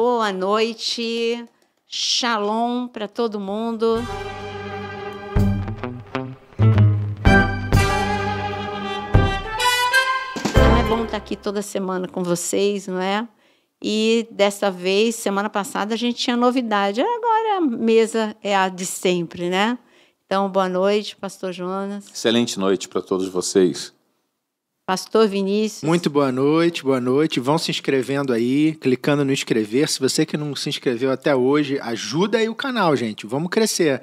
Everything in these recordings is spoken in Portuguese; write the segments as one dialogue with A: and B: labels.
A: Boa noite. Shalom para todo mundo. Então é bom estar tá aqui toda semana com vocês, não é? E dessa vez, semana passada, a gente tinha novidade. Agora a mesa é a de sempre, né? Então, boa noite, Pastor Jonas.
B: Excelente noite para todos vocês.
A: Pastor Vinícius.
C: Muito boa noite, boa noite. Vão se inscrevendo aí, clicando no inscrever. Se você que não se inscreveu até hoje, ajuda aí o canal, gente. Vamos crescer.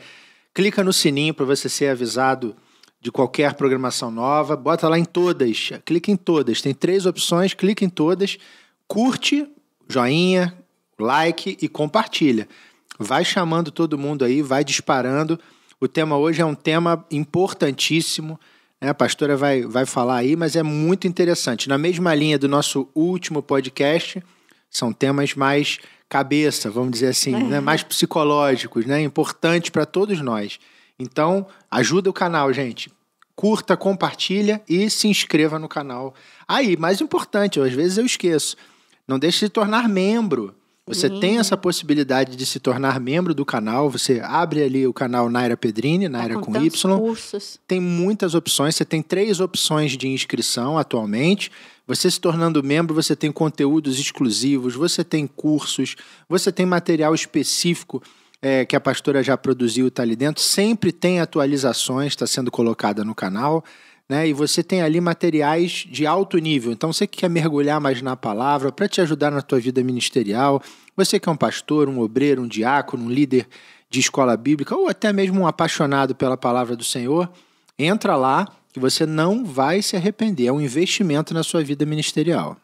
C: Clica no sininho para você ser avisado de qualquer programação nova. Bota lá em todas. Clica em todas. Tem três opções, clica em todas. Curte, joinha, like e compartilha. Vai chamando todo mundo aí, vai disparando. O tema hoje é um tema importantíssimo né? A pastora vai, vai falar aí, mas é muito interessante. Na mesma linha do nosso último podcast, são temas mais cabeça, vamos dizer assim, é. né? mais psicológicos, né? Importante para todos nós. Então, ajuda o canal, gente. Curta, compartilha e se inscreva no canal. Aí, mais importante, às vezes eu esqueço. Não deixe de se tornar membro. Você uhum. tem essa possibilidade de se tornar membro do canal. Você abre ali o canal Naira Pedrini, Naira tá com, com Y. Cursos. Tem muitas opções. Você tem três opções de inscrição atualmente. Você se tornando membro, você tem conteúdos exclusivos, você tem cursos, você tem material específico é, que a pastora já produziu está ali dentro. Sempre tem atualizações, está sendo colocada no canal né? E você tem ali materiais de alto nível. Então, você que quer mergulhar mais na palavra para te ajudar na tua vida ministerial, você que é um pastor, um obreiro, um diácono, um líder de escola bíblica ou até mesmo um apaixonado pela palavra do Senhor, entra lá que você não vai se arrepender. É um investimento na sua vida ministerial.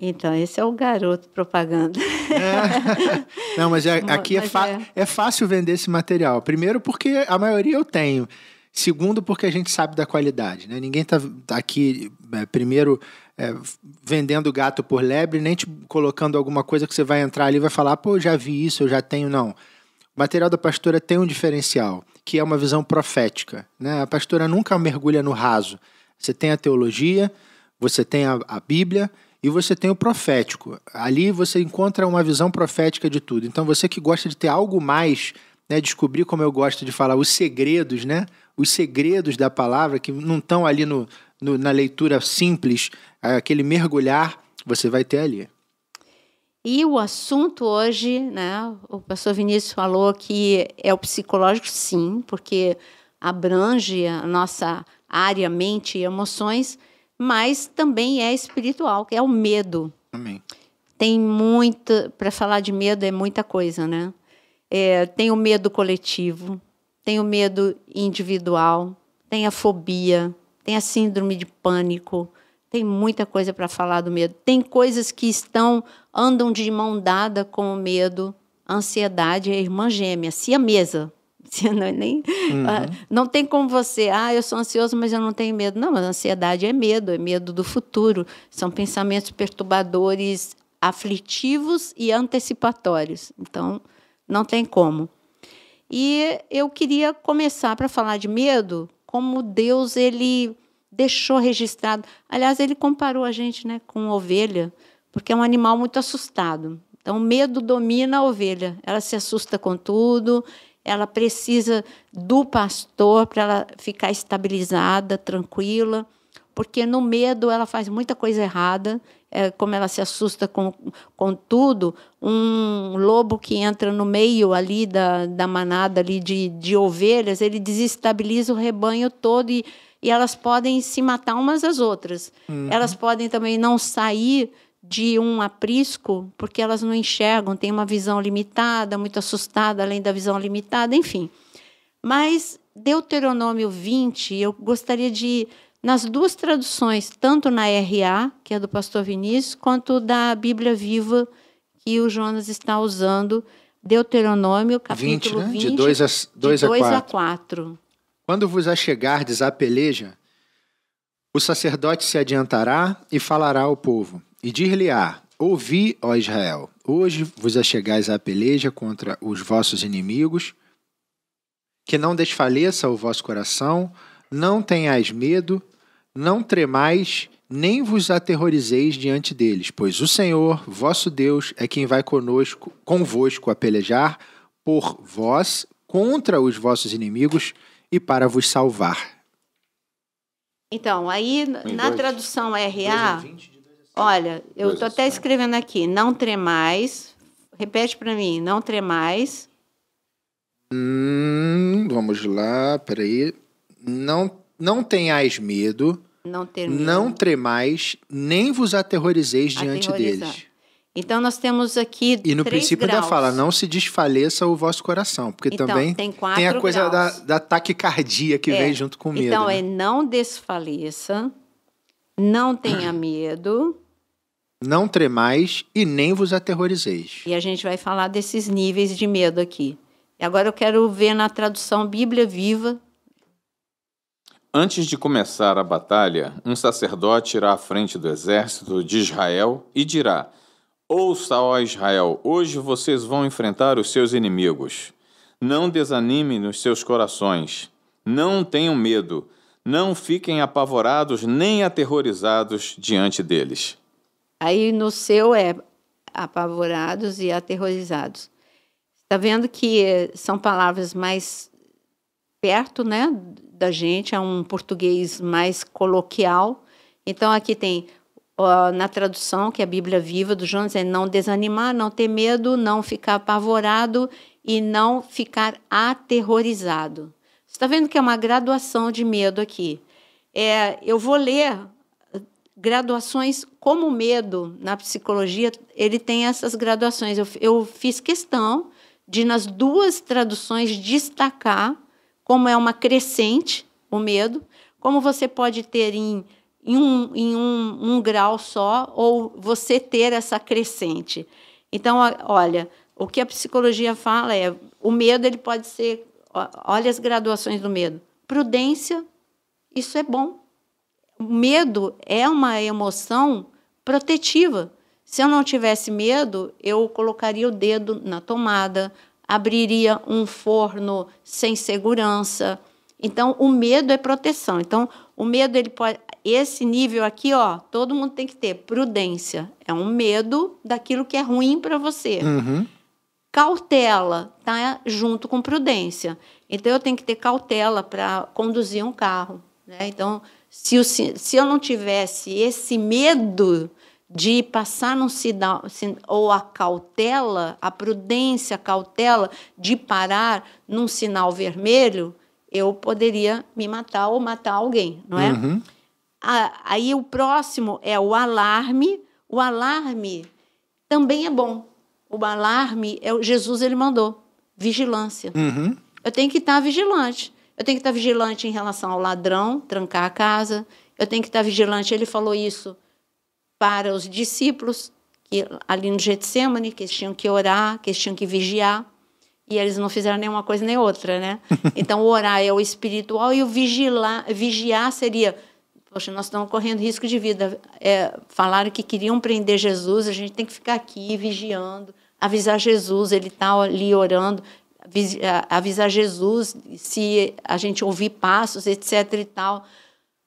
A: Então, esse é o garoto propaganda. É.
C: Não, mas é, aqui é mas é, é fácil vender esse material. Primeiro, porque a maioria eu tenho. Segundo, porque a gente sabe da qualidade. Né? Ninguém está aqui, é, primeiro, é, vendendo gato por lebre, nem te colocando alguma coisa que você vai entrar ali e vai falar, pô, já vi isso, eu já tenho. Não. O material da pastora tem um diferencial, que é uma visão profética. Né? A pastora nunca mergulha no raso. Você tem a teologia, você tem a, a Bíblia e você tem o profético. Ali você encontra uma visão profética de tudo. Então, você que gosta de ter algo mais né, descobrir como eu gosto de falar os segredos, né? Os segredos da palavra que não estão ali no, no, na leitura simples, aquele mergulhar, você vai ter ali.
A: E o assunto hoje, né? O pastor Vinícius falou que é o psicológico, sim, porque abrange a nossa área, mente e emoções, mas também é espiritual, que é o medo. Amém. Tem muito para falar de medo é muita coisa, né? é, tem o medo coletivo, tem o medo individual, tem a fobia, tem a síndrome de pânico, tem muita coisa para falar do medo. Tem coisas que estão andam de mão dada com o medo, ansiedade, é a irmã gêmea, se a mesa. não, é nem, ah, uhum. não tem como você, ah, eu sou ansioso, mas eu não tenho medo. Não, mas ansiedade é medo, é medo do futuro. São pensamentos perturbadores, aflitivos e antecipatórios. Então, não tem como. E eu queria começar para falar de medo, como Deus ele deixou registrado. Aliás, ele comparou a gente, né, com ovelha, porque é um animal muito assustado. Então, o medo domina a ovelha. Ela se assusta com tudo, ela precisa do pastor para ela ficar estabilizada, tranquila porque no medo ela faz muita coisa errada, é, como ela se assusta com, com tudo, um lobo que entra no meio ali da, da manada ali de, de ovelhas, ele desestabiliza o rebanho todo e, e elas podem se matar umas às outras. Uhum. Elas podem também não sair de um aprisco porque elas não enxergam, têm uma visão limitada, muito assustada, além da visão limitada, enfim. Mas Deuteronômio 20, eu gostaria de nas duas traduções, tanto na RA, que é do pastor Vinícius, quanto da Bíblia Viva que o Jonas está usando, Deuteronômio, capítulo 20, né? 20 de
C: 2 a, a
A: 4.
C: Quando vos achegardes à peleja, o sacerdote se adiantará e falará ao povo, e dir-lhe-á: Ouvi, ó Israel, hoje vos achegais à peleja contra os vossos inimigos, que não desfaleça o vosso coração, não tenhais medo, não tremais, nem vos aterrorizeis diante deles, pois o Senhor, vosso Deus, é quem vai conosco, convosco a pelejar por vós contra os vossos inimigos e para vos salvar.
A: Então, aí na dois, tradução RA, olha, eu estou até escrevendo aqui, não tremais. Repete para mim, não tremais.
C: Hum, vamos lá, peraí. Não, não tenhais medo,
A: não, ter medo. não
C: tremais, nem vos aterrorizeis diante deles.
A: Então nós temos aqui E no princípio graus. da fala,
C: não se desfaleça o vosso coração, porque então, também tem, tem, a coisa da, da taquicardia que é. vem junto com o medo. Então né? é
A: não desfaleça, não tenha medo,
C: não tremais e nem vos aterrorizeis.
A: E a gente vai falar desses níveis de medo aqui. E agora eu quero ver na tradução Bíblia Viva
B: Antes de começar a batalha, um sacerdote irá à frente do exército de Israel e dirá: Ouça, ó Israel, hoje vocês vão enfrentar os seus inimigos. Não desanimem nos seus corações. Não tenham medo. Não fiquem apavorados nem aterrorizados diante deles.
A: Aí no seu é apavorados e aterrorizados. Está vendo que são palavras mais perto, né, da gente, é um português mais coloquial. Então aqui tem ó, na tradução, que é a Bíblia Viva do Jones, é não desanimar, não ter medo, não ficar apavorado e não ficar aterrorizado. Você está vendo que é uma graduação de medo aqui. É, eu vou ler eh, graduações como medo na psicologia, ele tem essas graduações. Eu, eu fiz questão de, nas duas traduções, destacar como é uma crescente o medo, como você pode ter em, em, um, em um, um grau só, ou você ter essa crescente. Então, olha, o que a psicologia fala é o medo ele pode ser, olha as graduações do medo. Prudência, isso é bom. O medo é uma emoção protetiva. Se eu não tivesse medo, eu colocaria o dedo na tomada, abriria um forno sem segurança. Então, o medo é proteção. Então, o medo, ele pode. Esse nível aqui, ó, todo mundo tem que ter prudência. É um medo daquilo que é ruim para você. Uhum. Cautela tá junto com prudência. Então, eu tenho que ter cautela para conduzir um carro. Né? Então, se, o, se eu não tivesse esse medo de passar num sinal, ou a cautela, a prudência, a cautela de parar num sinal vermelho, eu poderia me matar ou matar alguém, não é? Uhum. aí o próximo é o alarme. O alarme também é bom. O alarme é o Jesus ele mandou vigilância. Uhum. Eu tenho que estar vigilante. Eu tenho que estar vigilante em relação ao ladrão, trancar a casa. Eu tenho que estar vigilante. Ele falou isso para os discípulos que ali no Getsemane, que eles tinham que orar, que eles tinham que vigiar, e eles não fizeram nenhuma coisa nem outra, né? Então, orar é o espiritual e o vigilar, vigiar seria, poxa, nós estamos correndo risco de vida. É, falaram que queriam prender Jesus, a gente tem que ficar aqui vigiando, avisar Jesus, ele está ali orando, avisar Jesus se a gente ouvir passos, etc e tal.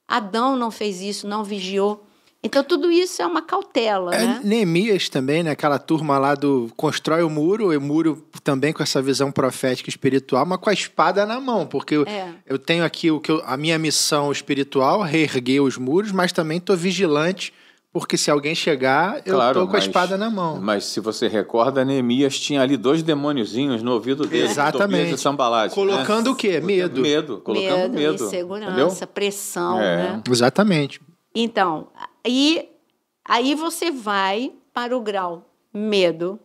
A: Adão não fez isso, não vigiou. Então tudo isso é uma cautela, é, né?
C: Neemias também, né? Aquela turma lá do constrói o muro, e o muro também com essa visão profética espiritual, mas com a espada na mão, porque eu, é. eu tenho aqui o que eu, a minha missão espiritual, reerguer os muros, mas também estou vigilante porque se alguém chegar, eu claro, com a espada na
B: mão. Mas se você recorda, Neemias tinha ali dois demôniozinhos no ouvido dele. Exatamente. Sambalate, né? colocando né? o quê? Medo. Medo. Colocando medo. medo insegurança, entendeu?
A: pressão, é. né?
C: Exatamente.
A: Então, e aí você vai para o grau medo.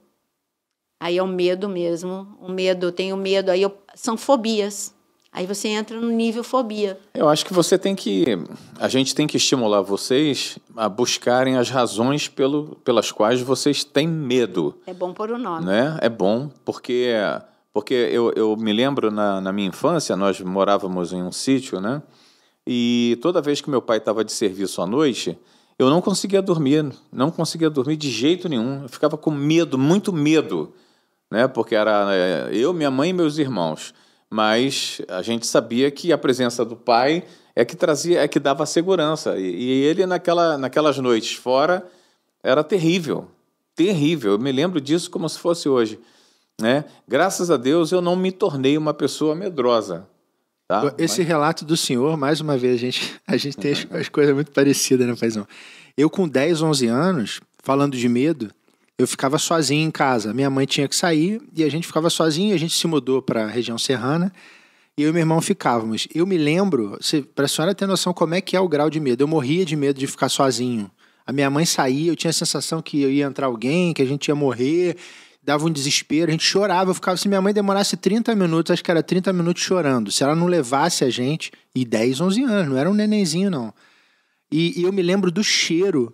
A: Aí é o medo mesmo, o medo, eu tenho medo, aí eu, são fobias. Aí você entra no nível fobia.
B: Eu acho que você tem que. A gente tem que estimular vocês a buscarem as razões pelo, pelas quais vocês têm medo.
A: É bom por o nome. Né?
B: É bom, porque. Porque eu, eu me lembro na, na minha infância, nós morávamos em um sítio, né? E toda vez que meu pai estava de serviço à noite, eu não conseguia dormir, não conseguia dormir de jeito nenhum. Eu ficava com medo, muito medo, né? Porque era é, eu, minha mãe e meus irmãos. Mas a gente sabia que a presença do pai é que trazia, é que dava segurança. E, e ele naquela, naquelas noites fora era terrível, terrível. Eu me lembro disso como se fosse hoje, né? Graças a Deus eu não me tornei uma pessoa medrosa. Tá? Esse
C: Mas... relato do senhor, mais uma vez, a gente, a gente tem as, as coisas muito parecidas, né, Paizão? Eu, com 10, 11 anos, falando de medo, eu ficava sozinho em casa. Minha mãe tinha que sair e a gente ficava sozinho. A gente se mudou para a região serrana e eu e meu irmão ficávamos. Eu me lembro, para a senhora ter noção como é que é o grau de medo, eu morria de medo de ficar sozinho. A minha mãe saía, eu tinha a sensação que eu ia entrar alguém, que a gente ia morrer dava um desespero, a gente chorava, eu ficava, se minha mãe demorasse 30 minutos, acho que era 30 minutos chorando, se ela não levasse a gente, e 10, 11 anos, não era um nenenzinho não. E, e eu me lembro do cheiro,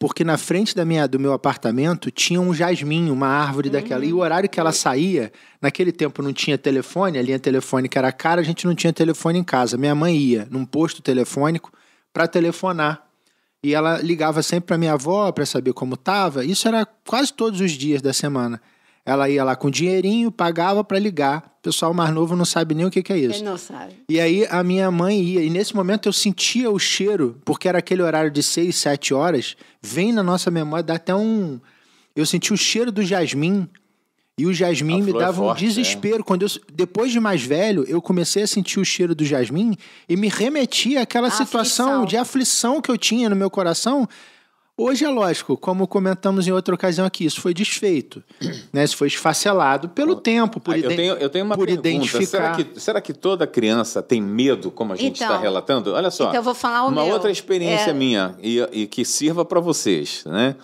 C: porque na frente da minha, do meu apartamento tinha um jasmim, uma árvore uhum. daquela, e o horário que ela saía, naquele tempo não tinha telefone, a linha telefônica era cara, a gente não tinha telefone em casa, minha mãe ia num posto telefônico para telefonar e ela ligava sempre para minha avó para saber como tava. Isso era quase todos os dias da semana. Ela ia lá com dinheirinho, pagava para ligar. O pessoal mais novo não sabe nem o que, que é isso. Ele não sabe. E aí a minha mãe ia. E nesse momento eu sentia o cheiro, porque era aquele horário de 6, 7 horas. Vem na nossa memória, dá até um. Eu senti o cheiro do jasmim e o jasmim me é dava é forte, um né? desespero. É. Quando eu, depois de mais velho, eu comecei a sentir o cheiro do jasmim e me remetia àquela a situação aflição. de aflição que eu tinha no meu coração. Hoje é lógico, como comentamos em outra ocasião aqui, isso foi desfeito, né? Isso foi esfacelado pelo tempo, por, ah, eu tenho, eu tenho uma por pergunta. identificar. Será
B: que, será que toda criança tem medo, como a gente então, está relatando? Olha só, então eu vou
A: falar o uma meu. outra experiência é...
B: minha e, e, que sirva para vocês, né?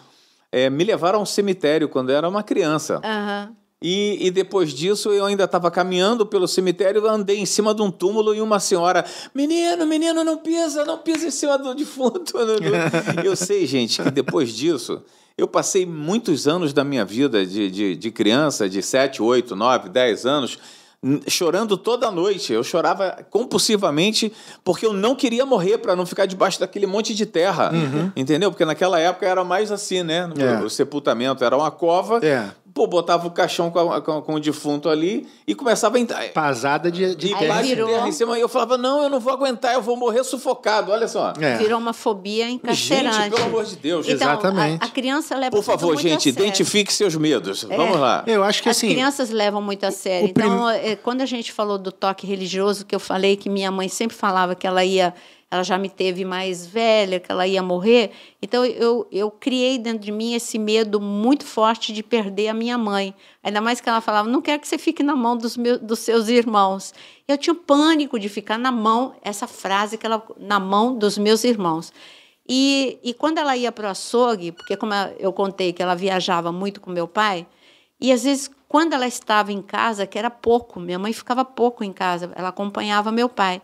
B: É, me levaram a um cemitério quando eu era uma criança. Uhum. E, e, depois disso eu ainda estava caminhando pelo cemitério, andei em cima de um túmulo e uma senhora, menino, menino, não pisa, não pisa em cima do defunto. eu sei, gente, que depois disso eu passei muitos anos da minha vida de, de, de criança, de 7, 8, 9, 10 anos, chorando toda noite. Eu chorava compulsivamente porque eu não queria morrer para não ficar debaixo daquele monte de terra. Uhum. Entendeu? Porque naquela época era mais assim, né? É. O sepultamento era uma cova. É. Pô, botava o caixão com, a, com, com, o defunto ali e começava a entrar. Pasada de, de terra. Virou... terra em cima. E eu falava, não, eu não vou aguentar, eu vou morrer sufocado. Olha só. É. Virou
A: uma fobia encarcerante. Gente, pelo amor de Deus. Então, Exatamente. A, a criança leva Por favor, gente, identifique
B: seus medos. É. Vamos lá.
A: Eu acho que As assim... As crianças levam muito a sério. Então, prim... É, quando a gente falou do toque religioso, que eu falei que minha mãe sempre falava que ela ia ela já me teve mais velha, que ela ia morrer. Então eu, eu criei dentro de mim esse medo muito forte de perder a minha mãe. Ainda mais que ela falava: não quero que você fique na mão dos, meus, dos seus irmãos. Eu tinha pânico de ficar na mão, essa frase que ela, na mão dos meus irmãos. E, e quando ela ia para o açougue, porque como eu contei que ela viajava muito com meu pai, e às vezes quando ela estava em casa, que era pouco, minha mãe ficava pouco em casa, ela acompanhava meu pai.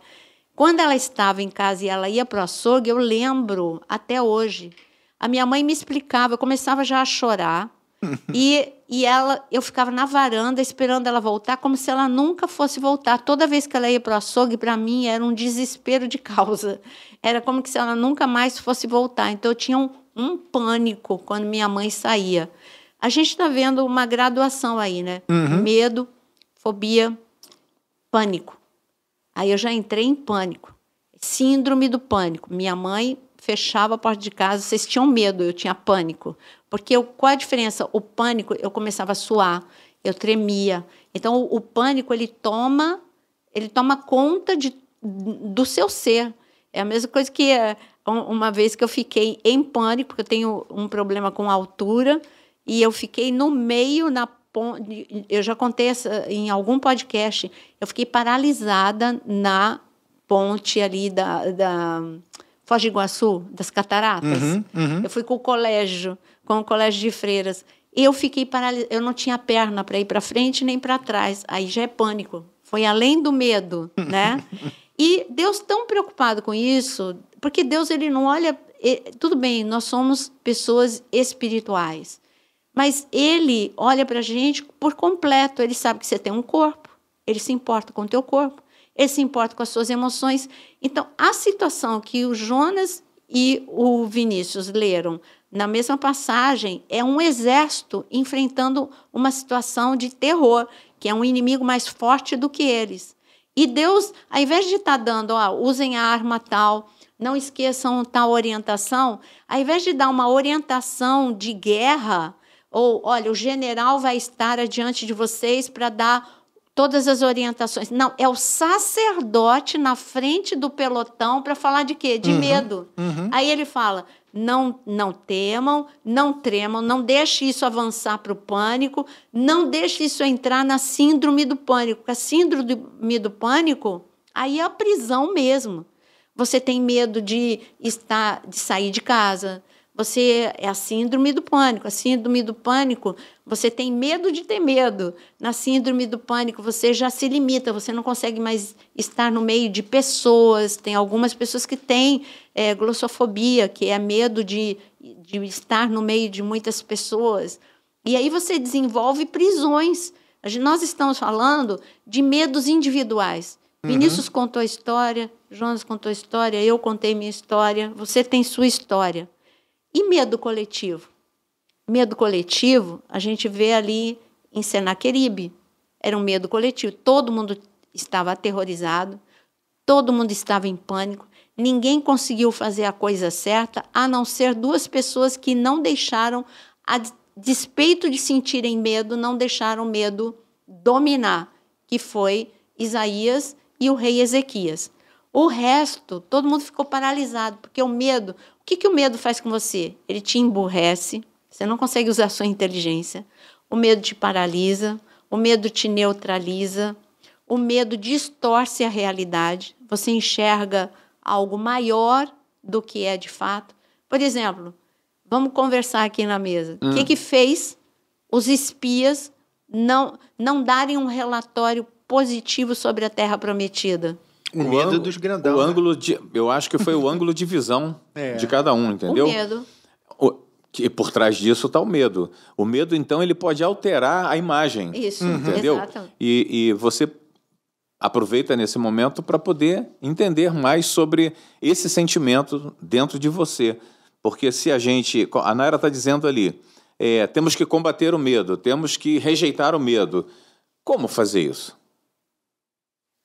A: Quando ela estava em casa e ela ia para o açougue, eu lembro até hoje. A minha mãe me explicava, eu começava já a chorar. e, e ela, eu ficava na varanda esperando ela voltar, como se ela nunca fosse voltar. Toda vez que ela ia para o açougue, para mim era um desespero de causa. Era como se ela nunca mais fosse voltar. Então eu tinha um, um pânico quando minha mãe saía. A gente está vendo uma graduação aí, né? Uhum. Medo, fobia, pânico. Aí eu já entrei em pânico. Síndrome do pânico. Minha mãe fechava a porta de casa, vocês tinham medo, eu tinha pânico. Porque eu, qual a diferença? O pânico, eu começava a suar, eu tremia. Então, o, o pânico, ele toma, ele toma conta de, do seu ser. É a mesma coisa que eh, uma vez que eu fiquei em pânico, porque eu tenho um problema com altura, e eu fiquei no meio, na ponto, eu já contei em algum podcast, eu fiquei paralisada na ponte ali da, da Foz do Iguaçu, das Cataratas. Uhum, uhum. Eu fui com o colégio, com o colégio de freiras. Eu fiquei paralisada, eu não tinha perna para ir para frente nem para trás. Aí já é pânico. Foi além do medo, né? e Deus tão preocupado com isso, porque Deus ele não olha, tudo bem, nós somos pessoas espirituais. Mas ele olha para a gente por completo. Ele sabe que você tem um corpo, ele se importa com o teu corpo, ele se importa com as suas emoções. Então, a situação que o Jonas e o Vinícius leram na mesma passagem é um exército enfrentando uma situação de terror, que é um inimigo mais forte do que eles. E Deus, ao invés de estar tá dando, ó, usem a arma tal, não esqueçam tal orientação, ao invés de dar uma orientação de guerra, ou, olha, o general vai estar adiante de vocês para dar todas as orientações. Não, é o sacerdote na frente do pelotão para falar de quê? De uhum, medo. Uhum. Aí ele fala: não, não temam, não tremam, não deixe isso avançar para o pânico, não deixe isso entrar na síndrome do pânico. A síndrome do pânico, aí é a prisão mesmo. Você tem medo de estar, de sair de casa, você é a síndrome do pânico. A síndrome do pânico, você tem medo de ter medo. Na síndrome do pânico, você já se limita, você não consegue mais estar no meio de pessoas. Tem algumas pessoas que têm é, glossofobia, que é medo de, de estar no meio de muitas pessoas. E aí você desenvolve prisões. Nós estamos falando de medos individuais. Uhum. Vinícius contou a história, Jonas contou a história, eu contei minha história, você tem sua história. E medo coletivo? Medo coletivo, a gente vê ali em Senaqueribe. Era um medo coletivo. Todo mundo estava aterrorizado, todo mundo estava em pânico, ninguém conseguiu fazer a coisa certa, a não ser duas pessoas que não deixaram, a despeito de sentirem medo, não deixaram o medo dominar, que foi Isaías e o rei Ezequias. O resto, todo mundo ficou paralisado, porque o medo. O que, que o medo faz com você? Ele te emburrece, você não consegue usar sua inteligência. O medo te paralisa, o medo te neutraliza, o medo distorce a realidade. Você enxerga algo maior do que é de fato. Por exemplo, vamos conversar aqui na mesa. O hum. que, que fez os espias não, não darem um relatório positivo sobre a Terra Prometida?
B: O, medo dos grandão. O né? ângulo de, eu acho que foi o ângulo de visão é. de cada um, entendeu? O medo. O, que por trás disso está o medo. O medo, então, ele pode alterar a imagem. Isso, uhum. entendeu? E, e você aproveita nesse momento para poder entender mais sobre esse sentimento dentro de você. Porque se a gente. A Naira está dizendo ali, é, temos que combater o medo, temos que rejeitar o medo. Como fazer isso?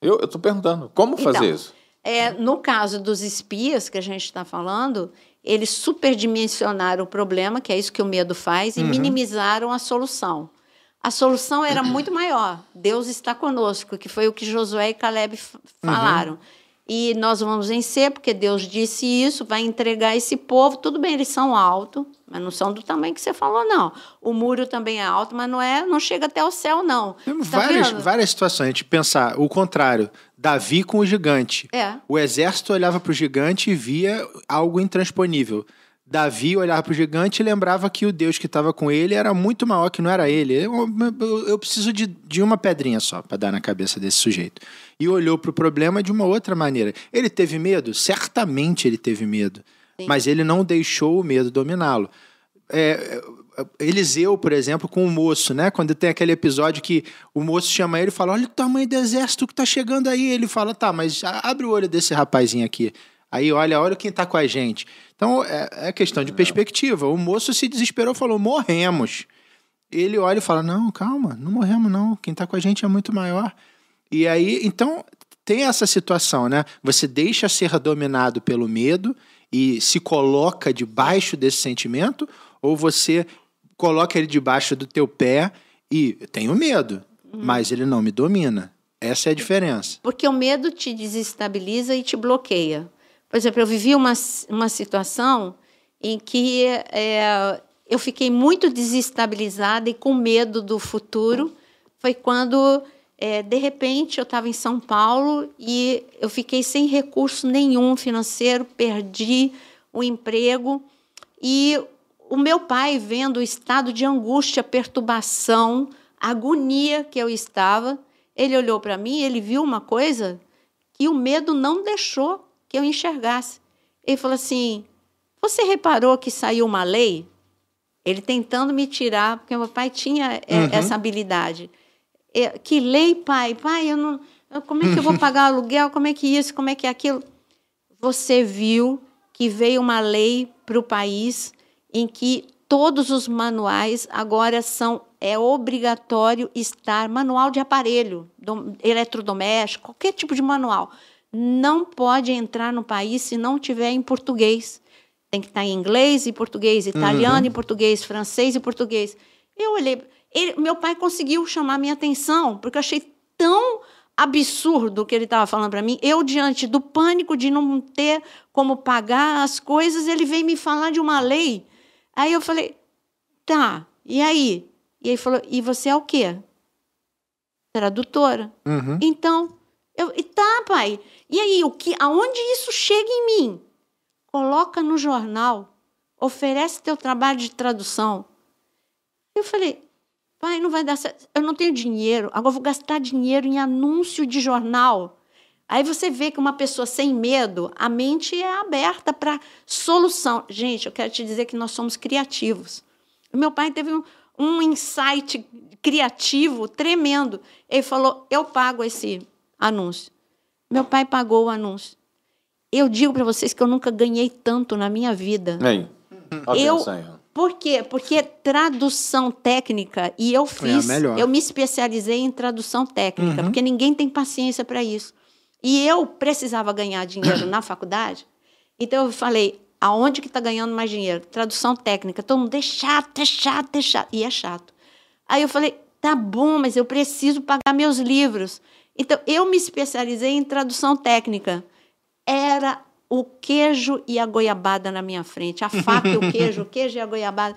B: Eu estou perguntando, como fazer então, isso?
A: É, no caso dos espias que a gente está falando, eles superdimensionaram o problema, que é isso que o medo faz, e uhum. minimizaram a solução. A solução era muito maior. Deus está conosco, que foi o que Josué e Caleb uhum. falaram. Uhum e nós vamos vencer, porque Deus disse isso, vai entregar esse povo. Tudo bem, eles são altos, mas não são do tamanho que você falou, não. O muro também é alto, mas não é, não chega até o céu, não. Temos tá várias,
C: várias situações, a gente pensar o contrário. Davi com o gigante. É. O exército olhava para o gigante e via algo intransponível. Davi olhava para o gigante e lembrava que o Deus que estava com ele era muito maior que não era ele. Eu, eu, eu preciso de, de uma pedrinha só para dar na cabeça desse sujeito e olhou para o problema de uma outra maneira. Ele teve medo? Certamente ele teve medo. Sim. Mas ele não deixou o medo dominá-lo. É, é, Eliseu, por exemplo, com o moço, né? Quando tem aquele episódio que o moço chama ele e fala: Olha o tamanho do exército que tá chegando aí. Ele fala: Tá, mas abre o olho desse rapazinho aqui. Aí olha, olha quem tá com a gente. Então é, é questão de é. perspectiva. O moço se desesperou falou: Morremos. Ele olha e fala: Não, calma, não morremos não. Quem tá com a gente é muito maior. E aí, então, tem essa situação, né? Você deixa ser dominado pelo medo e se coloca debaixo desse sentimento, ou você coloca ele debaixo do teu pé e tenho medo, uhum. mas ele não me domina. Essa é a diferença.
A: Porque o medo te desestabiliza e te bloqueia. Por exemplo, eu vivi uma, uma situação em que é, eu fiquei muito desestabilizada e com medo do futuro. Foi quando é, de repente, eu estava em São Paulo e eu fiquei sem recurso nenhum financeiro, perdi o emprego. E o meu pai, vendo o estado de angústia, perturbação, agonia que eu estava, ele olhou para mim, ele viu uma coisa que o medo não deixou que eu enxergasse. Ele falou assim: Você reparou que saiu uma lei? Ele tentando me tirar, porque meu pai tinha é, uhum. essa habilidade. É, que lei, pai? Pai, eu não. Como é que eu vou pagar aluguel? Como é que isso? Como é que aquilo? Você viu que veio uma lei para o país em que todos os manuais agora são é obrigatório estar manual de aparelho, do, eletrodoméstico, qualquer tipo de manual. Não pode entrar no país se não tiver em português. Tem que estar em inglês e português, italiano uhum. e português, francês e português. Eu olhei, ele, meu pai conseguiu chamar minha atenção, porque eu achei tão absurdo o que ele estava falando para mim. Eu, diante do pânico de não ter como pagar as coisas, ele veio me falar de uma lei. Aí eu falei, tá, e aí? E ele falou, e você é o quê? Tradutora. Uhum. Então, eu, e tá, pai. E aí, o que, aonde isso chega em mim? Coloca no jornal, oferece teu trabalho de tradução. Eu falei, Pai, não vai dar certo. Eu não tenho dinheiro, agora vou gastar dinheiro em anúncio de jornal. Aí você vê que uma pessoa sem medo, a mente é aberta para solução. Gente, eu quero te dizer que nós somos criativos. O meu pai teve um, um insight criativo tremendo. Ele falou: Eu pago esse anúncio. Meu pai pagou o anúncio. Eu digo para vocês que eu nunca ganhei tanto na minha vida. Nem. Eu, por quê? Porque tradução técnica, e eu é fiz, é eu me especializei em tradução técnica, uhum. porque ninguém tem paciência para isso. E eu precisava ganhar dinheiro na faculdade, então eu falei, aonde que está ganhando mais dinheiro? Tradução técnica. Todo mundo é chato, é chato, é chato. E é chato. Aí eu falei, tá bom, mas eu preciso pagar meus livros. Então, eu me especializei em tradução técnica. Era o queijo e a goiabada na minha frente, a faca e o queijo, o queijo e a goiabada.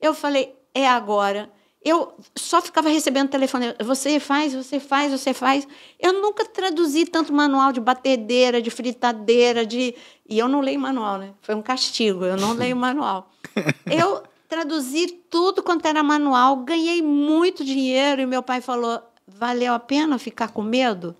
A: Eu falei, é agora. Eu só ficava recebendo telefone, você faz, você faz, você faz. Eu nunca traduzi tanto manual de batedeira, de fritadeira, de e eu não leio manual, né? Foi um castigo, eu não leio manual. Eu traduzi tudo quanto era manual, ganhei muito dinheiro e meu pai falou: "Valeu a pena ficar com medo?"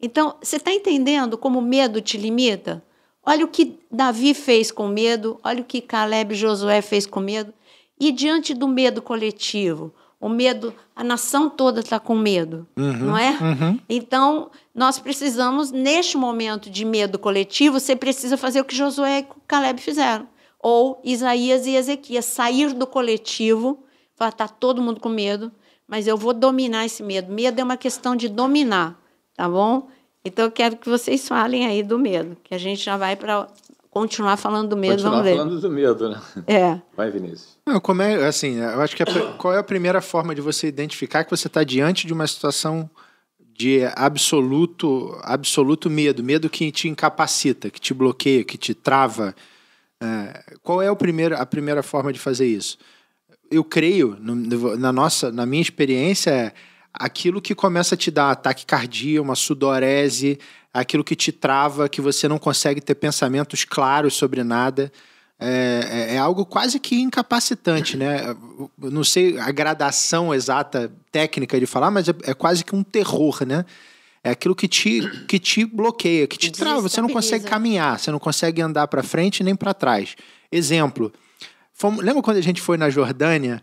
A: Então, você está entendendo como o medo te limita? Olha o que Davi fez com medo, olha o que Caleb e Josué fez com medo. E diante do medo coletivo, o medo, a nação toda está com medo,
C: uhum, não é? Uhum.
A: Então, nós precisamos, neste momento de medo coletivo, você precisa fazer o que Josué e Caleb fizeram. Ou Isaías e Ezequias, sair do coletivo, falar, está todo mundo com medo, mas eu vou dominar esse medo. Medo é uma questão de dominar, tá bom? Então, eu quero que vocês falem aí do medo, que a gente já vai para continuar falando do medo. Continuar falando
B: do medo, né? É. Vai, Vinícius.
C: Não, como é, assim, eu acho que a, qual é a primeira forma de você identificar que você está diante de uma situação de absoluto, absoluto medo, medo que te incapacita, que te bloqueia, que te trava. É, qual é o primeiro, a primeira forma de fazer isso? Eu creio, no, na nossa, na minha experiência, é aquilo que começa a te dar ataque cardíaco, uma sudorese, aquilo que te trava, que você não consegue ter pensamentos claros sobre nada. É, é, é algo quase que incapacitante, né? Não sei a gradação exata técnica de falar, mas é, é, quase que um terror, né? É aquilo que te, que te bloqueia, que te trava. Você não consegue caminhar, você não consegue andar para frente nem para trás. Exemplo, fomos, lembra quando a gente foi na Jordânia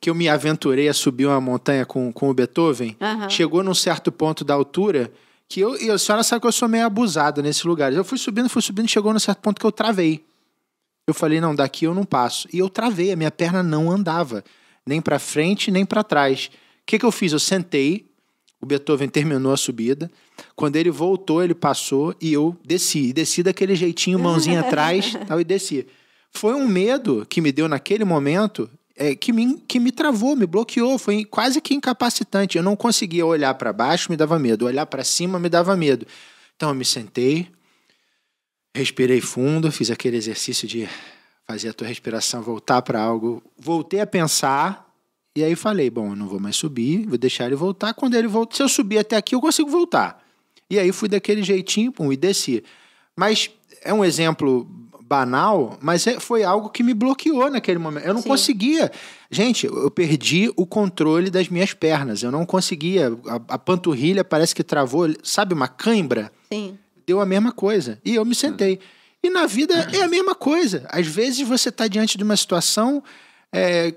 C: que eu me aventurei a subir uma montanha com, com o Beethoven, uhum. chegou num certo ponto da altura que eu, e a senhora sabe que eu sou meio abusado nesse lugar Eu fui subindo, fui subindo, chegou num certo ponto que eu travei. Eu falei, não, daqui eu não passo. E eu travei, a minha perna não andava, nem para frente, nem para trás. O que, que eu fiz? Eu sentei, o Beethoven terminou a subida. Quando ele voltou, ele passou e eu desci. E desci daquele jeitinho, mãozinha atrás, tal, e desci. Foi um medo que me deu naquele momento é, que, me, que me travou, me bloqueou, foi quase que incapacitante. Eu não conseguia olhar para baixo, me dava medo, olhar para cima, me dava medo. Então eu me sentei, respirei fundo, fiz aquele exercício de fazer a tua respiração voltar para algo. Voltei a pensar e aí falei: bom, eu não vou mais subir, vou deixar ele voltar. Quando ele voltar, se eu subir até aqui, eu consigo voltar. E aí fui daquele jeitinho, pum, e desci. Mas é um exemplo banal, mas é, foi algo que me bloqueou naquele momento. Eu não Sim. conseguia. Gente, eu perdi o controle das minhas pernas. Eu não conseguia. A, a panturrilha parece que travou, sabe, uma cãibra? Sim. Deu a mesma coisa. E eu me sentei. E na vida é a mesma coisa. Às vezes você está diante de uma situação. É,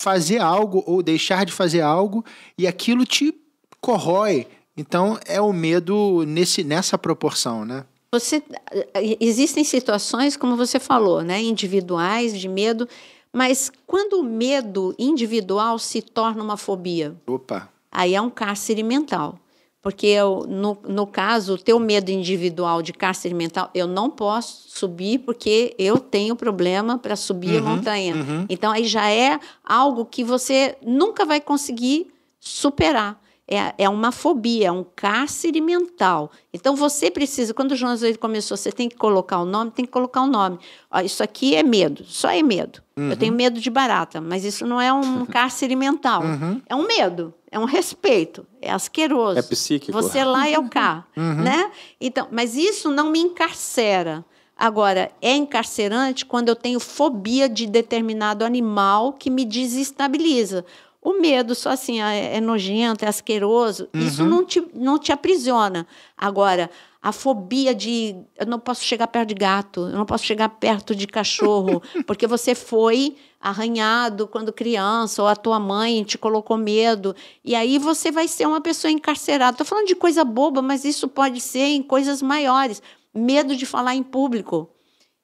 C: fazer algo ou deixar de fazer algo e aquilo te corrói. Então é o medo nesse, nessa proporção, né?
A: Você, eh, eh, existem situações, como você falou, né, individuais de medo, mas quando o medo individual se torna uma fobia, Opa. aí é um cárcere mental. Porque eu, no, no caso, o teu medo individual de cárcere mental, eu não posso subir porque eu tenho problema para subir uhum, a montanha. Uhum. Então aí já é algo que você nunca vai conseguir superar é, é uma fobia, é um cárcere mental. Então você precisa, quando o João Azevedo começou, você tem que colocar o nome, tem que colocar o nome. Ó, isso aqui é medo, só é medo. Uhum. Eu tenho uhum. medo de barata, mas isso não é um cárcere mental. Uhum. É um medo, é um respeito, é asqueroso.
B: É psíquico. Você
A: lá e eu cá, uhum. né? Então, mas isso não me encarcera. Agora, é encarcerante quando eu tenho fobia de determinado animal que me desestabiliza. O medo só assim ah, é, é nojento, é asqueroso. Uhum. Isso não te, não te aprisiona. Agora, a fobia de eu não posso chegar perto de gato, eu não posso chegar perto de cachorro, porque você foi arranhado quando criança, ou a tua mãe te colocou medo, e aí você vai ser uma pessoa encarcerada. Estou falando de coisa boba, mas isso pode ser em coisas maiores. Medo de falar em público.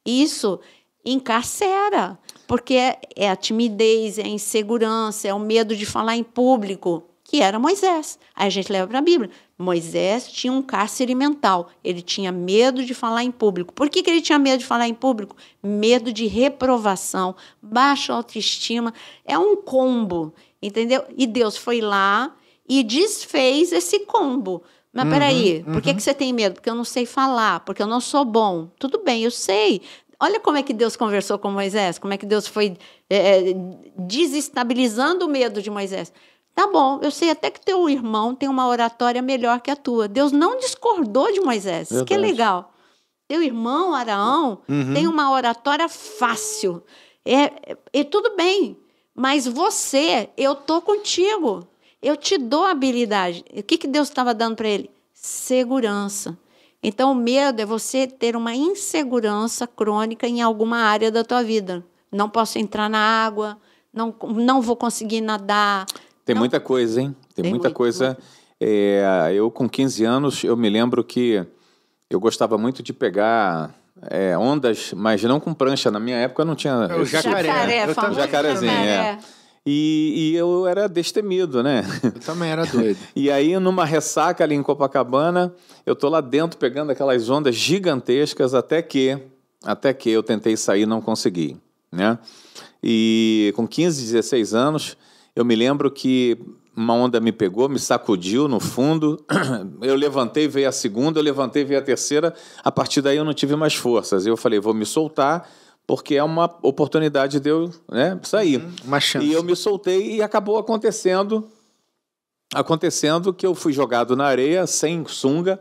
A: Isso encarcera, porque é, é, a timidez, é a insegurança, é o medo de falar em público, que era Moisés. Aí a gente leva para a Bíblia. Moisés tinha um cárcere mental, ele tinha medo de falar em público. Por que, que ele tinha medo de falar em público? Medo de reprovação, baixa autoestima, é um combo, entendeu? E Deus foi lá e desfez esse combo. Mas uhum, peraí, uhum. por que, uhum. que você tem medo? Porque eu não sei falar, porque eu não sou bom. Tudo bem, eu sei. Olha como é que Deus conversou com Moisés, como é que Deus foi é, é, desestabilizando o medo de Moisés. Tá bom, eu sei até que teu irmão tem uma oratória melhor que a tua. Deus não discordou de Moisés. Verdade. Que é legal. Teu irmão, Araão, uhum. tem uma oratória fácil. É, é, é, tudo bem, mas você, eu tô contigo. Eu te dou habilidade. O que, que Deus estava dando para ele? Segurança. Então, o medo é você ter uma insegurança crônica em alguma área da tua vida. Não posso entrar na água, não, não vou conseguir nadar.
B: Tem não... muita coisa, hein? Tem, Tem muita muito, coisa. Muito. É, eu, com 15 anos, eu me lembro que eu gostava muito de pegar é, ondas, mas não com prancha. Na minha época não tinha. É o jacaré. jacaré, jacarezinho, é. jacaré. É. E, e, eu era destemido, né? Eu também era doido. e aí, numa ressaca ali em Copacabana, eu tô lá dentro pegando aquelas ondas gigantescas até que, até que eu tentei sair e não consegui, né? E com 15, 16 anos, eu me lembro que uma onda me pegou, me sacudiu no fundo. Eu levantei, veio a segunda, eu levantei, veio a terceira. A partir daí eu não tive mais forças. Eu falei, vou me soltar porque é uma oportunidade de eu né, sair. Uhum. Uma chance. E eu me soltei e acabou acontecendo acontecendo que eu fui jogado na areia sem sunga,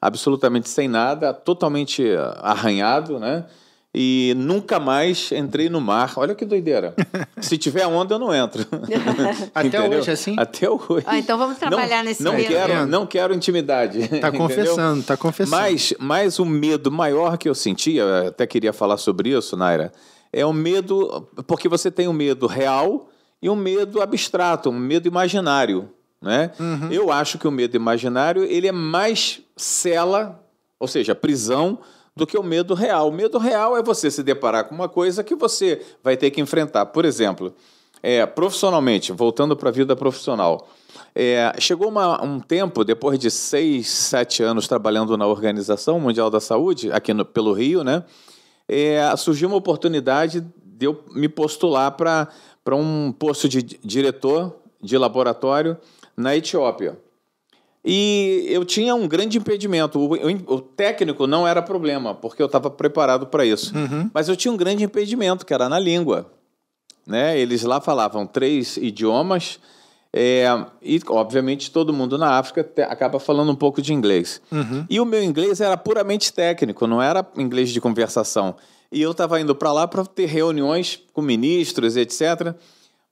B: absolutamente sem nada, totalmente arranhado, né? e nunca mais entrei no mar. Olha que doideira. Se tiver onda, eu não entro.
A: Até hoje,
B: assim? Até hoje. Ah,
A: então vamos trabalhar não, nesse não medo. quero
B: Não quero intimidade. Está confessando, está confessando. Mas, mas o medo maior que eu sentia, até queria falar sobre isso, Naira, é o medo, porque você tem um medo real e um medo abstrato, um medo imaginário. Né? Uhum. Eu acho que o medo imaginário ele é mais cela, ou seja, prisão, do que o medo real. O medo real é você se deparar com uma coisa que você vai ter que enfrentar. Por exemplo, é, profissionalmente, voltando para a vida profissional, é, chegou uma, um tempo, depois de seis, sete anos trabalhando na Organização Mundial da Saúde, aqui no, pelo Rio, né? É, surgiu uma oportunidade de eu me postular para um posto de diretor de laboratório na Etiópia. E eu tinha um grande impedimento. O, o, o técnico não era problema, porque eu estava preparado para isso. Uhum. Mas eu tinha um grande impedimento, que era na língua. Né? Eles lá falavam três idiomas, é, e obviamente todo mundo na África acaba falando um pouco de inglês. Uhum. E o meu inglês era puramente técnico, não era inglês de conversação. E eu estava indo para lá para ter reuniões com ministros, etc.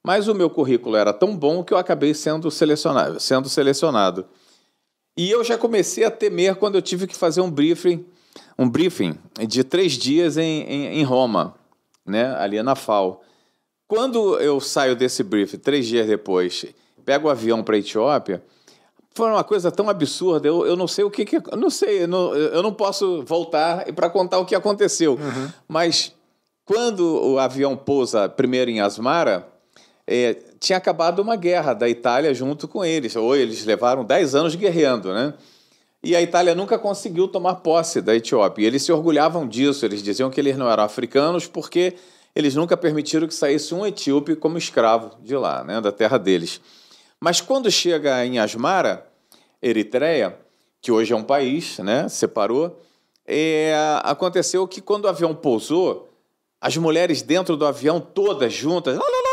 B: Mas o meu currículo era tão bom que eu acabei sendo selecionado. Sendo selecionado. E eu já comecei a temer quando eu tive que fazer um briefing, um briefing de três dias em, em, em Roma, né? ali na FAO. Quando eu saio desse briefing, três dias depois, pego o avião para a Etiópia, foi uma coisa tão absurda, eu, eu não sei o que, que eu não sei, eu não, eu não posso voltar para contar o que aconteceu. Uhum. Mas quando o avião pousa primeiro em Asmara, é, tinha acabado uma guerra da Itália junto com eles, ou eles levaram 10 anos guerreando, né? E a Itália nunca conseguiu tomar posse da Etiópia. E eles se orgulhavam disso, eles diziam que eles não eram africanos porque eles nunca permitiram que saísse um etíope como escravo de lá, né, da terra deles. Mas quando chega em Asmara, Eritreia, que hoje é um país, né, separou, é, aconteceu que quando o avião pousou, as mulheres dentro do avião todas juntas, lá, lá, lá,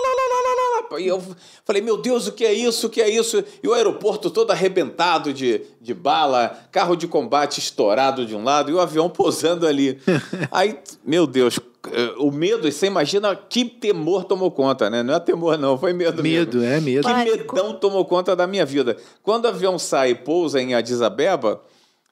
B: e eu falei, meu Deus, o que é isso? O que é isso? E o aeroporto todo arrebentado de, de bala, carro de combate estourado de um lado e o avião pousando ali. Aí, meu Deus, eh, o medo, você imagina que temor tomou conta, né? Não é temor, não, foi medo. Medo, mesmo. é medo. Que medão tomou conta da minha vida. Quando o avião sai e pousa em Addis Abeba,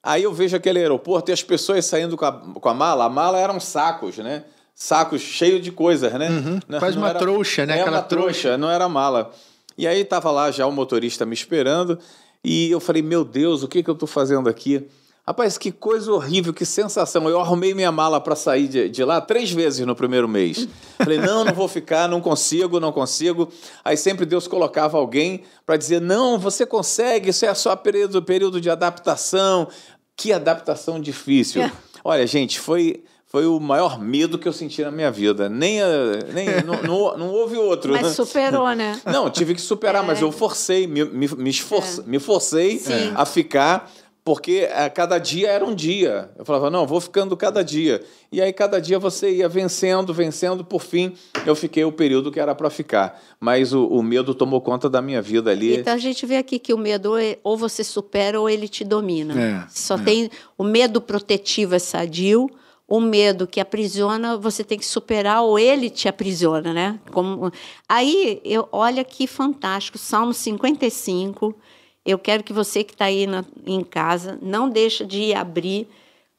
B: aí eu vejo aquele aeroporto e as pessoas saindo com a, com a mala. A mala eram sacos, né? sacos cheios de coisas, né? Uhum. Quase não uma era, trouxa, né? É Aquela uma trouxa, não era mala. E aí tava lá já o motorista me esperando e eu falei, meu Deus, o que que eu estou fazendo aqui? Rapaz, que coisa horrível, que sensação. Eu arrumei minha mala para sair de, de, lá três vezes no primeiro mês. Falei, não, não vou ficar, não consigo, não consigo. Aí sempre Deus colocava alguém para dizer, não, você consegue, isso é só período, período de adaptação. Que adaptação difícil. É. Olha, gente, foi foi o maior medo que eu senti na minha vida. Nem, eh, nem não, não, não houve outro. Mas né? superou, né? Não, tive que superar, é. mas eu forcei, me, me, me, esforce, é. me forcei Sim. a ficar, porque a eh, cada dia era um dia. Eu falava, não, vou ficando cada dia. E aí cada dia você ia vencendo, vencendo, por fim eu fiquei o período que era para ficar. Mas o, o, medo tomou conta da minha vida ali. Então a
A: gente vê aqui que o medo é, ou você supera ou ele te domina. É. Só é. tem o medo protetivo é sadio, o medo que aprisiona, você tem que superar ou ele te aprisiona, né? Como... Aí, eu, olha que fantástico, Salmo 55. Eu quero que você que está aí na, em casa não deixe de abrir.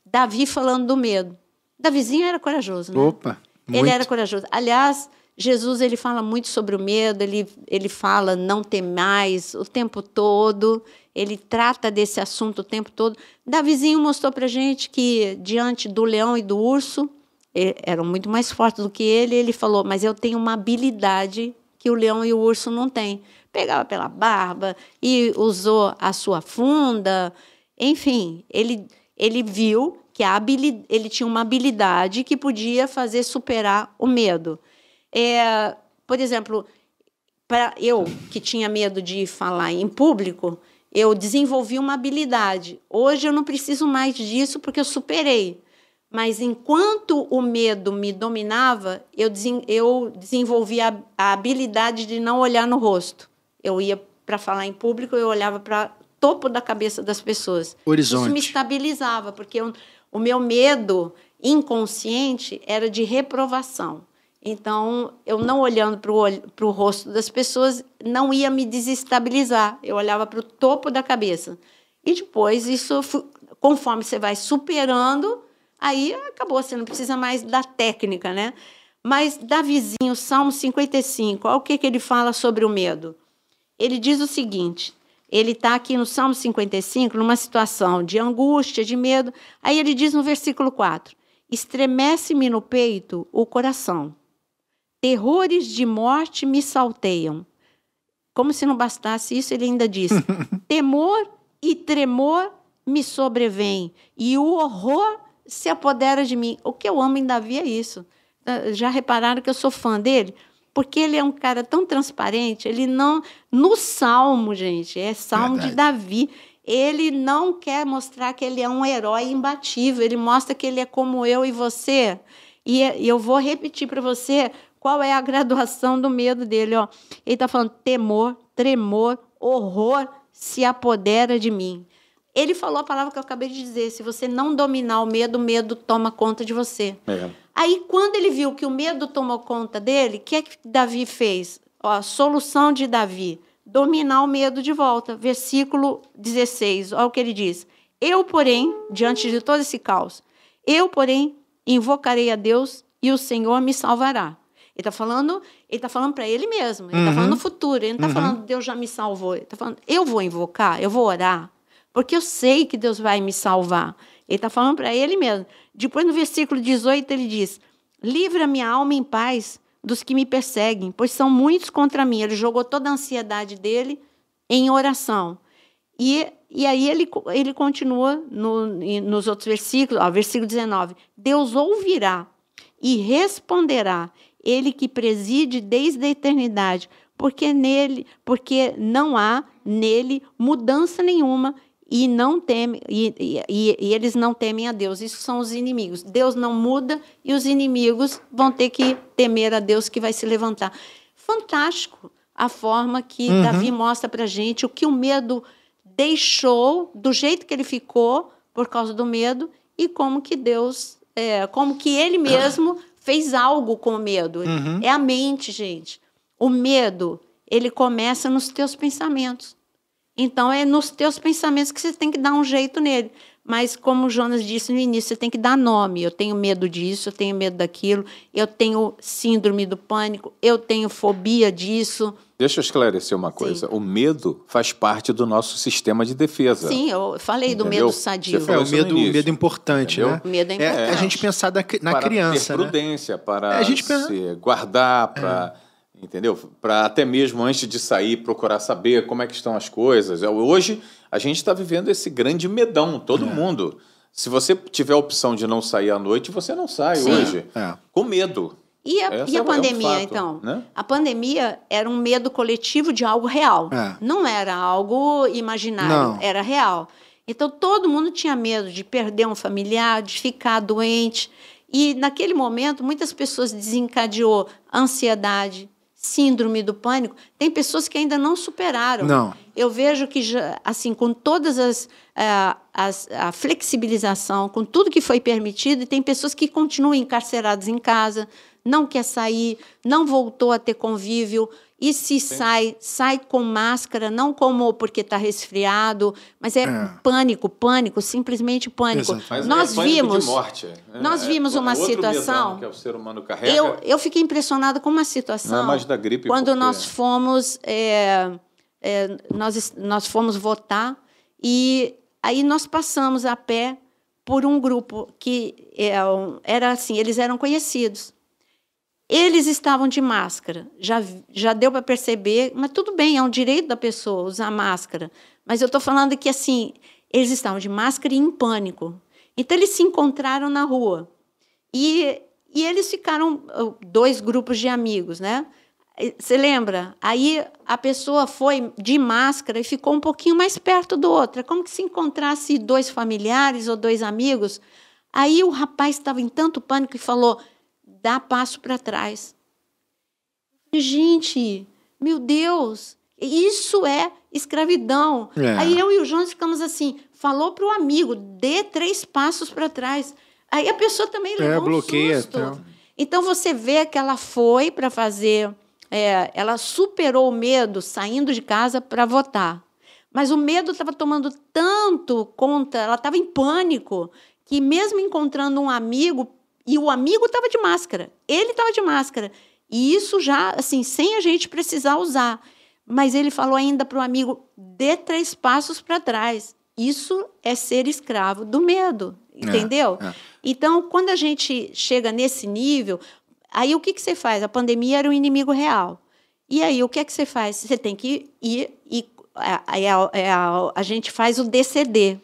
A: Davi falando do medo. Davizinho era corajoso, né? Opa, muito. Ele era corajoso. Aliás, Jesus ele fala muito sobre o medo, ele, ele fala não tem mais o tempo todo ele trata desse assunto o tempo todo. Davizinho mostrou para gente que, diante do leão e do urso, eram muito mais fortes do que ele, ele falou, mas eu tenho uma habilidade que o leão e o urso não têm. Pegava pela barba e usou a sua funda, enfim, ele, ele viu que a habilidade, ele tinha uma habilidade que podia fazer superar o medo. É, por exemplo, para eu que tinha medo de falar em público, eu desenvolvi uma habilidade. Hoje eu não preciso mais disso porque eu superei. Mas enquanto o medo me dominava, eu, desen eu desenvolvi a, a, habilidade de não olhar no rosto. Eu ia para falar em público, eu olhava para topo da cabeça das pessoas. Horizonte. Isso me estabilizava, porque eu, o meu medo inconsciente era de reprovação. Então, eu não olhando para o rosto das pessoas, não ia me desestabilizar. Eu olhava para o topo da cabeça. E depois, isso, conforme você vai superando, aí acabou, você não precisa mais da técnica, né? Mas Davizinho, Salmo 55, olha o que, que ele fala sobre o medo. Ele diz o seguinte: ele está aqui no Salmo 55, numa situação de angústia, de medo. Aí ele diz no versículo 4: Estremece-me no peito o coração, Terrores de morte me salteiam. Como se não bastasse isso, ele ainda diz: temor e tremor me sobrevêm e o horror se apodera de mim. O que eu amo em Davi é isso. Ah, já repararam que eu sou fã dele? Porque ele é um cara tão transparente, ele não. No Salmo, gente, é Salmo Verdade. de Davi. Ele não quer mostrar que ele é um herói imbatível, ele mostra que ele é como eu e você. E eu vou repetir para você qual é a graduação do medo dele? Ó, ele está falando temor, tremor, horror se apodera de mim. Ele falou a palavra que eu acabei de dizer: se você não dominar o medo, o medo toma conta de você. É. Aí, quando ele viu que o medo tomou conta dele, o que é que Davi fez? Ó, a solução de Davi: dominar o medo de volta. Versículo 16, olha o que ele diz. Eu, porém, diante de todo esse caos, eu, porém, invocarei a Deus e o Senhor me salvará. Ele está falando, ele tá falando para ele mesmo. Ele está falando uhum. no futuro. Ele não está uhum. falando Deus já me salvou. Ele está falando eu vou invocar, eu vou orar, porque eu sei que Deus vai me salvar. Ele está falando para ele mesmo. Depois no versículo 18 ele diz: Livra minha alma em paz dos que me perseguem, pois são muitos contra mim. Ele jogou toda a ansiedade dele em oração. E, e aí ele, ele continua no, nos outros versículos, ó, versículo 19: Deus ouvirá e responderá ele que preside desde a eternidade, porque nele, porque não há nele mudança nenhuma e não teme e, e, e, eles não temem a Deus. Isso são os inimigos. Deus não muda e os inimigos vão ter que temer a Deus que vai se levantar. Fantástico a forma que uhum. Davi mostra para gente o que o medo deixou do jeito que ele ficou por causa do medo e como que Deus é, como que ele mesmo fez algo com o medo. Uhum. É a mente, gente. O medo, ele começa nos teus pensamentos. Então, é nos teus pensamentos que você tem que dar um jeito nele mas como o Jonas disse no início, você tem que dar nome. Eu tenho medo disso, eu tenho medo daquilo, eu tenho síndrome do pânico, eu tenho fobia disso.
B: Deixa eu esclarecer uma coisa. Sim. O medo faz parte do nosso sistema de defesa. Sim,
A: eu falei Entendeu? do medo sadio. É, o medo, o medo
B: importante, né? O medo é importante. É, é, a gente
C: pensar na, na para criança. Para né?
B: ter prudência, né? para é, a gente se pensa... guardar, para. É entendeu? Para até mesmo antes de sair procurar saber como é que estão as coisas. É, hoje a gente está vivendo esse grande medão, todo é. mundo. Se você tiver a opção de não sair à noite, você não sai Sim. hoje, é. com medo.
A: E a, e a pandemia, é um fato, então? Né? A pandemia era um medo coletivo de algo real. É. Não era algo imaginário, não. era real. Então todo mundo tinha medo de perder um familiar, de ficar doente. E naquele momento, muitas pessoas desencadeou ansiedade, síndrome do pânico, tem pessoas que ainda não superaram. Não. Eu vejo que, já, assim, com todas as, eh, as, a flexibilização, com tudo que foi permitido, tem pessoas que continuam encarceradas em casa, não quer sair, não voltou a ter convívio, e se Sim. sai, sai com máscara, não como porque está resfriado, mas é, é, pânico, pânico, simplesmente pânico. É é, nós, é vimos, pânico nós vimos, nós é, o ser situação. Eu, eu fiquei impressionada com uma situação. Não é da gripe. Quando porque... nós fomos, é, nós, nós fomos votar e aí nós passamos a pé por um grupo que era assim, eles eram conhecidos. Eles estavam de máscara, já, já deu para perceber, mas tudo bem, é um direito da pessoa usar máscara. Mas eu estou falando que, assim, eles estavam de máscara e em pânico. Então, eles se encontraram na rua. E, e eles ficaram, uh, dois grupos de amigos, né? Você lembra? Aí a pessoa foi de máscara e ficou um pouquinho mais perto do outro. É como que se encontrasse dois familiares ou dois amigos. Aí o rapaz estava em tanto pânico e falou: dá passo para trás. Gente, meu Deus, isso é escravidão. É. Aí eu e o Jones ficamos assim, falou para o amigo, dê três passos para trás. Aí a pessoa também é, levou
C: bloqueia, um susto. Então.
A: então você vê que ela foi para fazer, é, ela superou o medo saindo de casa para votar. Mas o medo estava tomando tanto conta, ela estava em pânico, que mesmo encontrando um amigo e o amigo estava de máscara, ele estava de máscara. E isso já, assim, sem a gente precisar usar. Mas ele falou ainda para o amigo: dê três passos para trás. Isso é ser escravo do medo, é, entendeu? É, é. Então, quando a gente chega nesse nível, aí o que, que você faz? A pandemia era um inimigo real. E aí, o que é que você faz? Você tem que ir e é, é, é a gente faz o DCD.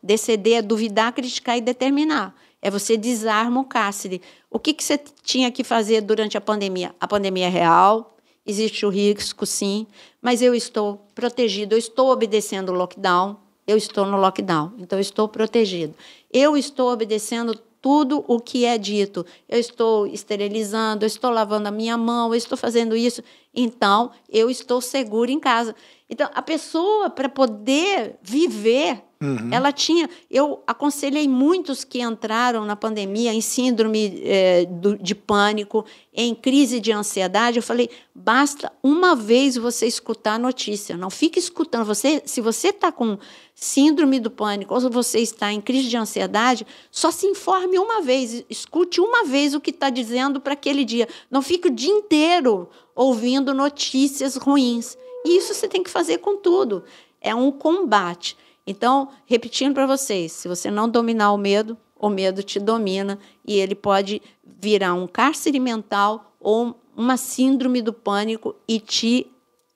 A: DCD é duvidar, criticar e determinar. É você desarma o cárcere. O que, que você tinha que fazer durante a pandemia? A pandemia é real, existe o risco, sim, mas eu estou protegido, eu estou obedecendo o lockdown, eu estou no lockdown, então eu estou protegido. Eu estou obedecendo tudo o que é dito. Eu estou esterilizando, eu estou lavando a minha mão, eu estou fazendo isso. Então, eu estou seguro em casa. Então, a pessoa, para poder viver, uhum. ela tinha. Eu aconselhei muitos que entraram na pandemia em síndrome é, do, de pânico, em crise de ansiedade. Eu falei: basta uma vez você escutar a notícia. Não fique escutando. Você, se você está com síndrome do pânico ou se você está em crise de ansiedade, só se informe uma vez. Escute uma vez o que está dizendo para aquele dia. Não fique o dia inteiro ouvindo notícias ruins. E isso você tem que fazer com tudo. É um combate. Então, repetindo para vocês, se você não dominar o medo, o medo te domina e ele pode virar um cárcere mental ou uma síndrome do pânico e te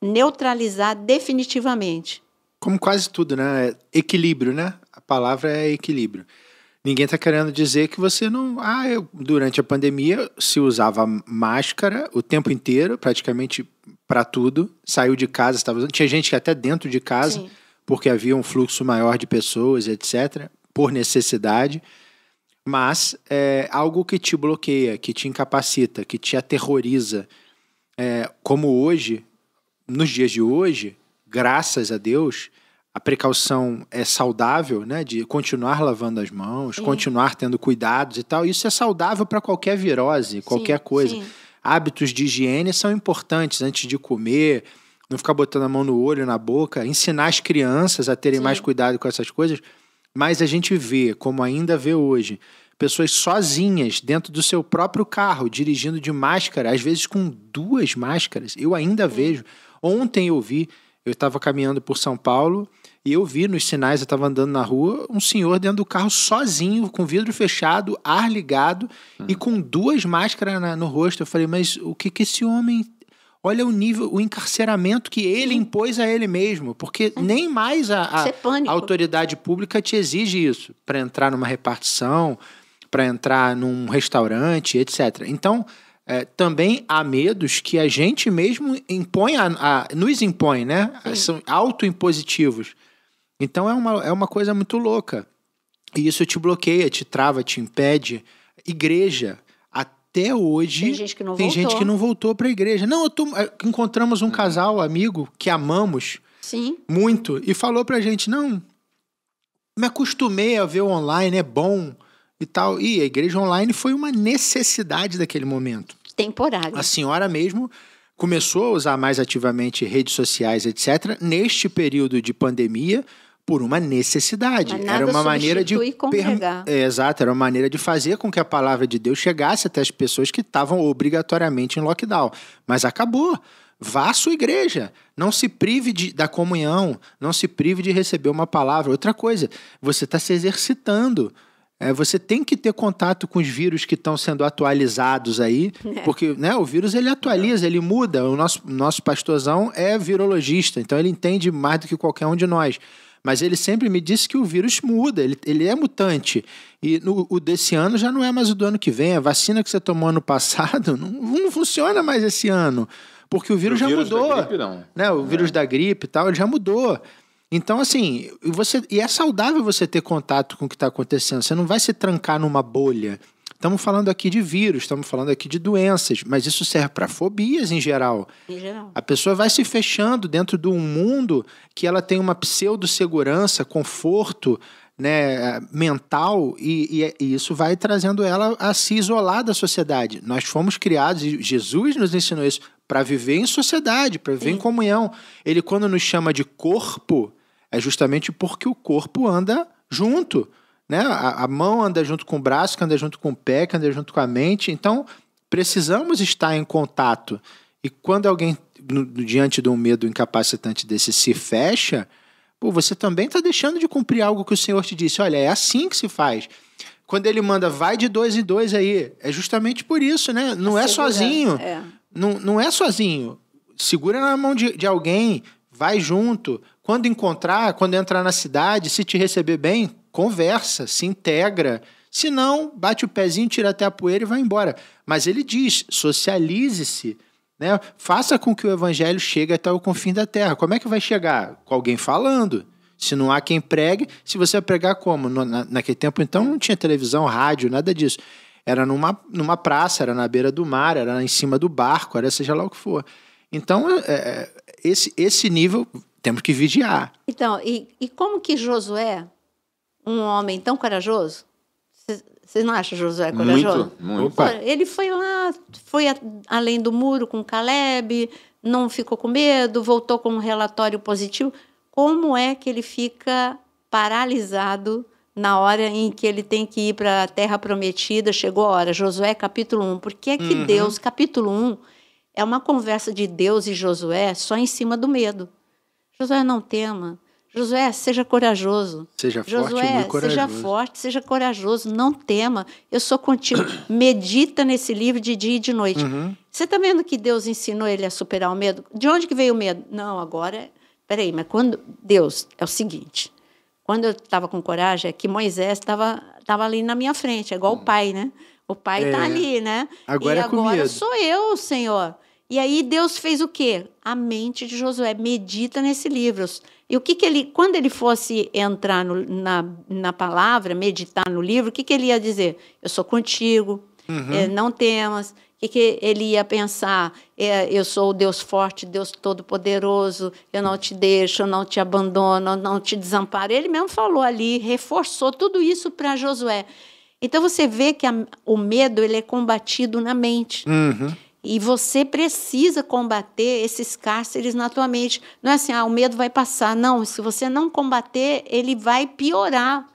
A: neutralizar definitivamente.
C: Como quase tudo, né? É equilíbrio, né? A palavra é equilíbrio. Ninguém está querendo dizer que você não. Ah, eu, durante a pandemia se usava máscara o tempo inteiro, praticamente para tudo. Saiu de casa, estava Tinha gente que até dentro de casa, Sim. porque havia um fluxo maior de pessoas, etc., por necessidade. Mas é algo que te bloqueia, que te incapacita, que te aterroriza. É, como hoje, nos dias de hoje, graças a Deus, a precaução é saudável, né? De continuar lavando as mãos, sim. continuar tendo cuidados e tal. Isso é saudável para qualquer virose, qualquer sim, coisa. Sim. Hábitos de higiene são importantes antes de comer, não ficar botando a mão no olho, na boca, ensinar as crianças a terem mais cuidado com essas coisas. Mas a gente vê, como ainda vê hoje, pessoas sozinhas dentro do seu próprio carro, dirigindo de máscara, às vezes com duas máscaras. Eu ainda vejo. Ontem eu vi, eu estava caminhando por São Paulo e eu vi nos sinais, eu estava andando na rua, um senhor dentro do carro sozinho, com vidro fechado, ar ligado hum. e com duas máscaras na, no rosto. Eu falei, mas o que, que esse homem. Olha o nível, o encarceramento que ele impôs a ele mesmo, porque é. nem mais a, a, é a autoridade pública te exige isso para entrar numa repartição, para entrar num restaurante, etc. Então, é, também há medos que a gente mesmo impõe, a, a nos impõe, né? Sim. São autoimpositivos. Então é uma, é uma coisa muito louca. E isso te bloqueia, te trava, te impede. Igreja, até hoje. Tem gente que não tem voltou. gente que não voltou para a igreja. Não, tô, é, encontramos um casal amigo que amamos Sim. muito e falou para a gente: não, me acostumei a ver online, é bom e tal. E a igreja online foi uma necessidade daquele momento.
A: Temporário. A senhora
C: mesmo começou a usar mais ativamente redes sociais, etc., neste período de pandemia, por uma necessidade. Era uma maneira de per... É, exato, era uma maneira de fazer com que a palavra de Deus chegasse até as pessoas que estavam obrigatoriamente em lockdown. Mas acabou. Vá à sua igreja, não se prive de, da comunhão, não se prive de receber uma palavra. Outra coisa, você está se exercitando. É, você tem que ter contato com os vírus que estão sendo atualizados aí, é. porque né, o vírus ele atualiza, ele muda. O nosso, nosso pastorzão é virologista, então ele entende mais do que qualquer um de nós. Mas ele sempre me disse que o vírus muda, ele, ele é mutante. E no, o desse ano já não é mais o do ano que vem. A vacina que você tomou ano passado não, não funciona mais esse ano. Porque o vírus, o vírus já mudou. Da gripe, não. Né? O vírus é. da gripe e tal, ele já mudou. Então, assim, você, e é saudável você ter contato com o que está acontecendo. Você não vai se trancar numa bolha. Estamos falando aqui de vírus, estamos falando aqui de doenças, mas isso serve para fobias em geral. Em geral. A pessoa vai se fechando dentro de um mundo que ela tem uma pseudo-segurança, conforto né, mental, e, e, e isso vai trazendo ela a se isolar da sociedade. Nós fomos criados, e Jesus nos ensinou isso, para viver em sociedade, para viver Sim. em comunhão. Ele, quando nos chama de corpo, é justamente porque o corpo anda junto. Né? A, a mão anda junto com o braço, que anda junto com o pé, que anda junto com a mente. Então, precisamos estar em contato. E quando alguém, no, diante de um medo incapacitante desse, se fecha, pô, você também está deixando de cumprir algo que o Senhor te disse. Olha, é assim que se faz. Quando ele manda, vai de dois em dois aí, é justamente por isso, né? Não é, é sozinho. É. Não, não é sozinho. Segura na mão de, de alguém, vai junto. Quando encontrar, quando entrar na cidade, se te receber bem, conversa, se integra. Se não, bate o pezinho, tira até a poeira e vai embora. Mas ele diz: socialize-se, né? faça com que o evangelho chegue até o confim da terra. Como é que vai chegar? Com alguém falando. Se não há quem pregue, se você pregar como? Na, naquele tempo, então, não tinha televisão, rádio, nada disso. Era numa, numa praça, era na beira do mar, era em cima do barco, era seja lá o que for. Então, é, é esse, esse nível temos que vigiar.
A: Então, e, e como que Josué um homem tão corajoso? Vocês não acham Josué corajoso? Muito, muito. ele foi lá, foi a, além do muro com Caleb, não ficou com medo, voltou com um relatório positivo. Como é que ele fica paralisado na hora em que ele tem que ir para a terra prometida? Chegou a hora, Josué capítulo 1. Por que é que uhum. Deus, capítulo 1, é uma conversa de Deus e Josué só em cima do medo? Josué, não tema, Josué, seja corajoso.
C: Seja Josué, forte, corajoso. seja
A: forte, seja corajoso, não tema. Eu sou contigo. Medita nesse livro de dia e de noite. Uhum. Você está vendo que Deus ensinou ele a superar o medo? De onde que veio o medo? Não, agora. É- Peraí, mas quando Deus é o seguinte. Quando eu estava com coragem, é que Moisés estava tava ali na minha frente, é igual hum. o pai, né? O pai está é. ali, né? Agora e é agora sou eu, Senhor. E aí Deus fez o quê? A mente de Josué medita nesse livro. E o que, que ele, quando ele fosse entrar no, na, na palavra, meditar no livro, o que, que ele ia dizer? Eu sou contigo,
B: uhum. é, não
A: temas. O que, que ele ia pensar? É, eu sou o Deus forte, Deus todo-poderoso, eu não te deixo, eu não te abandono, eu não te desamparo. Ele mesmo falou ali, reforçou tudo isso para Josué. Então você vê que a, o medo ele é combatido na mente. Uhum. E você precisa combater esses cárceres na tua mente. Não é assim, ah, o medo vai passar. Não, se você não combater, ele vai piorar,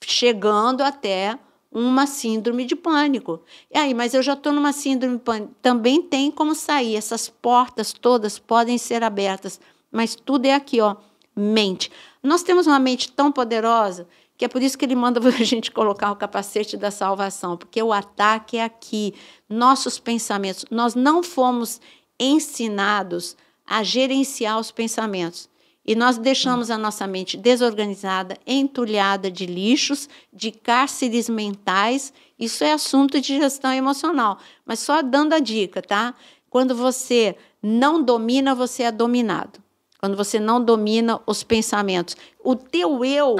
A: chegando até uma síndrome de pânico. E aí, mas eu já estou numa síndrome de pânico. Também tem como sair. Essas portas todas podem ser abertas. Mas tudo é aqui, ó. Mente. Nós temos uma mente tão poderosa que é por isso que ele manda a gente colocar o capacete da salvação, porque o ataque é aqui, nossos pensamentos. Nós não fomos ensinados a gerenciar os pensamentos. E nós deixamos a nossa mente desorganizada, entulhada de lixos, de cárceres mentais. Isso é assunto de gestão emocional. Mas só dando a dica, tá? Quando você não domina, você é dominado. Quando você não domina os pensamentos. O teu eu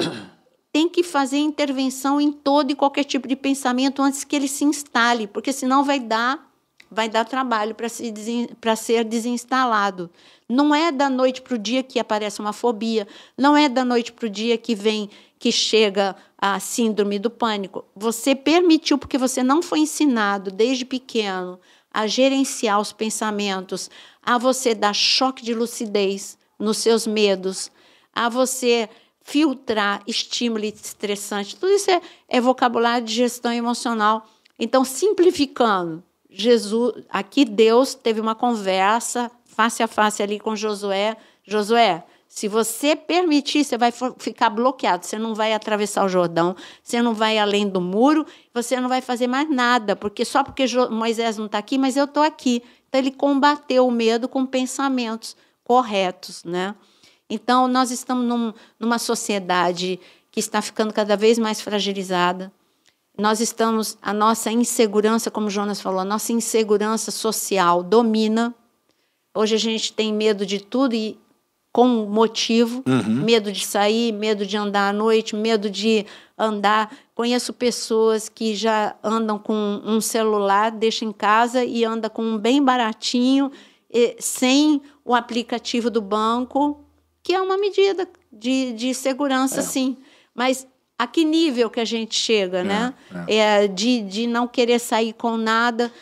A: tem que fazer intervenção em todo e qualquer tipo de pensamento antes que ele se instale, porque senão vai dar vai dar trabalho para se para ser desinstalado. Não é da noite para o dia que aparece uma fobia, não é da noite para o dia que vem que chega a síndrome do pânico. Você permitiu porque você não foi ensinado desde pequeno a gerenciar os pensamentos, a você dar choque de lucidez nos seus medos, a você filtrar estímulo estressante. Tudo isso é, é vocabulário de gestão emocional. Então, simplificando, Jesus, aqui Deus teve uma conversa face a face ali com Josué. Josué, se você permitir, você vai ficar bloqueado, você não vai atravessar o Jordão, você não vai além do muro, você não vai fazer mais nada, porque só porque Moisés não está aqui, mas eu estou aqui. Então ele combateu o medo com pensamentos corretos, né? Então, nós estamos num, numa sociedade que está ficando cada vez mais fragilizada. Nós estamos, a nossa insegurança, como Jonas falou, a nossa insegurança social domina. Hoje a gente tem medo de tudo e com motivo, uhum. medo de sair, medo de andar à noite, medo de andar. Conheço pessoas que já andam com um celular, deixa em casa e anda com um bem baratinho, sem o aplicativo do banco, que é uma medida de, de segurança, é. sim. Mas a que nível que a gente chega, é, né? É. é de, de não querer sair com nada.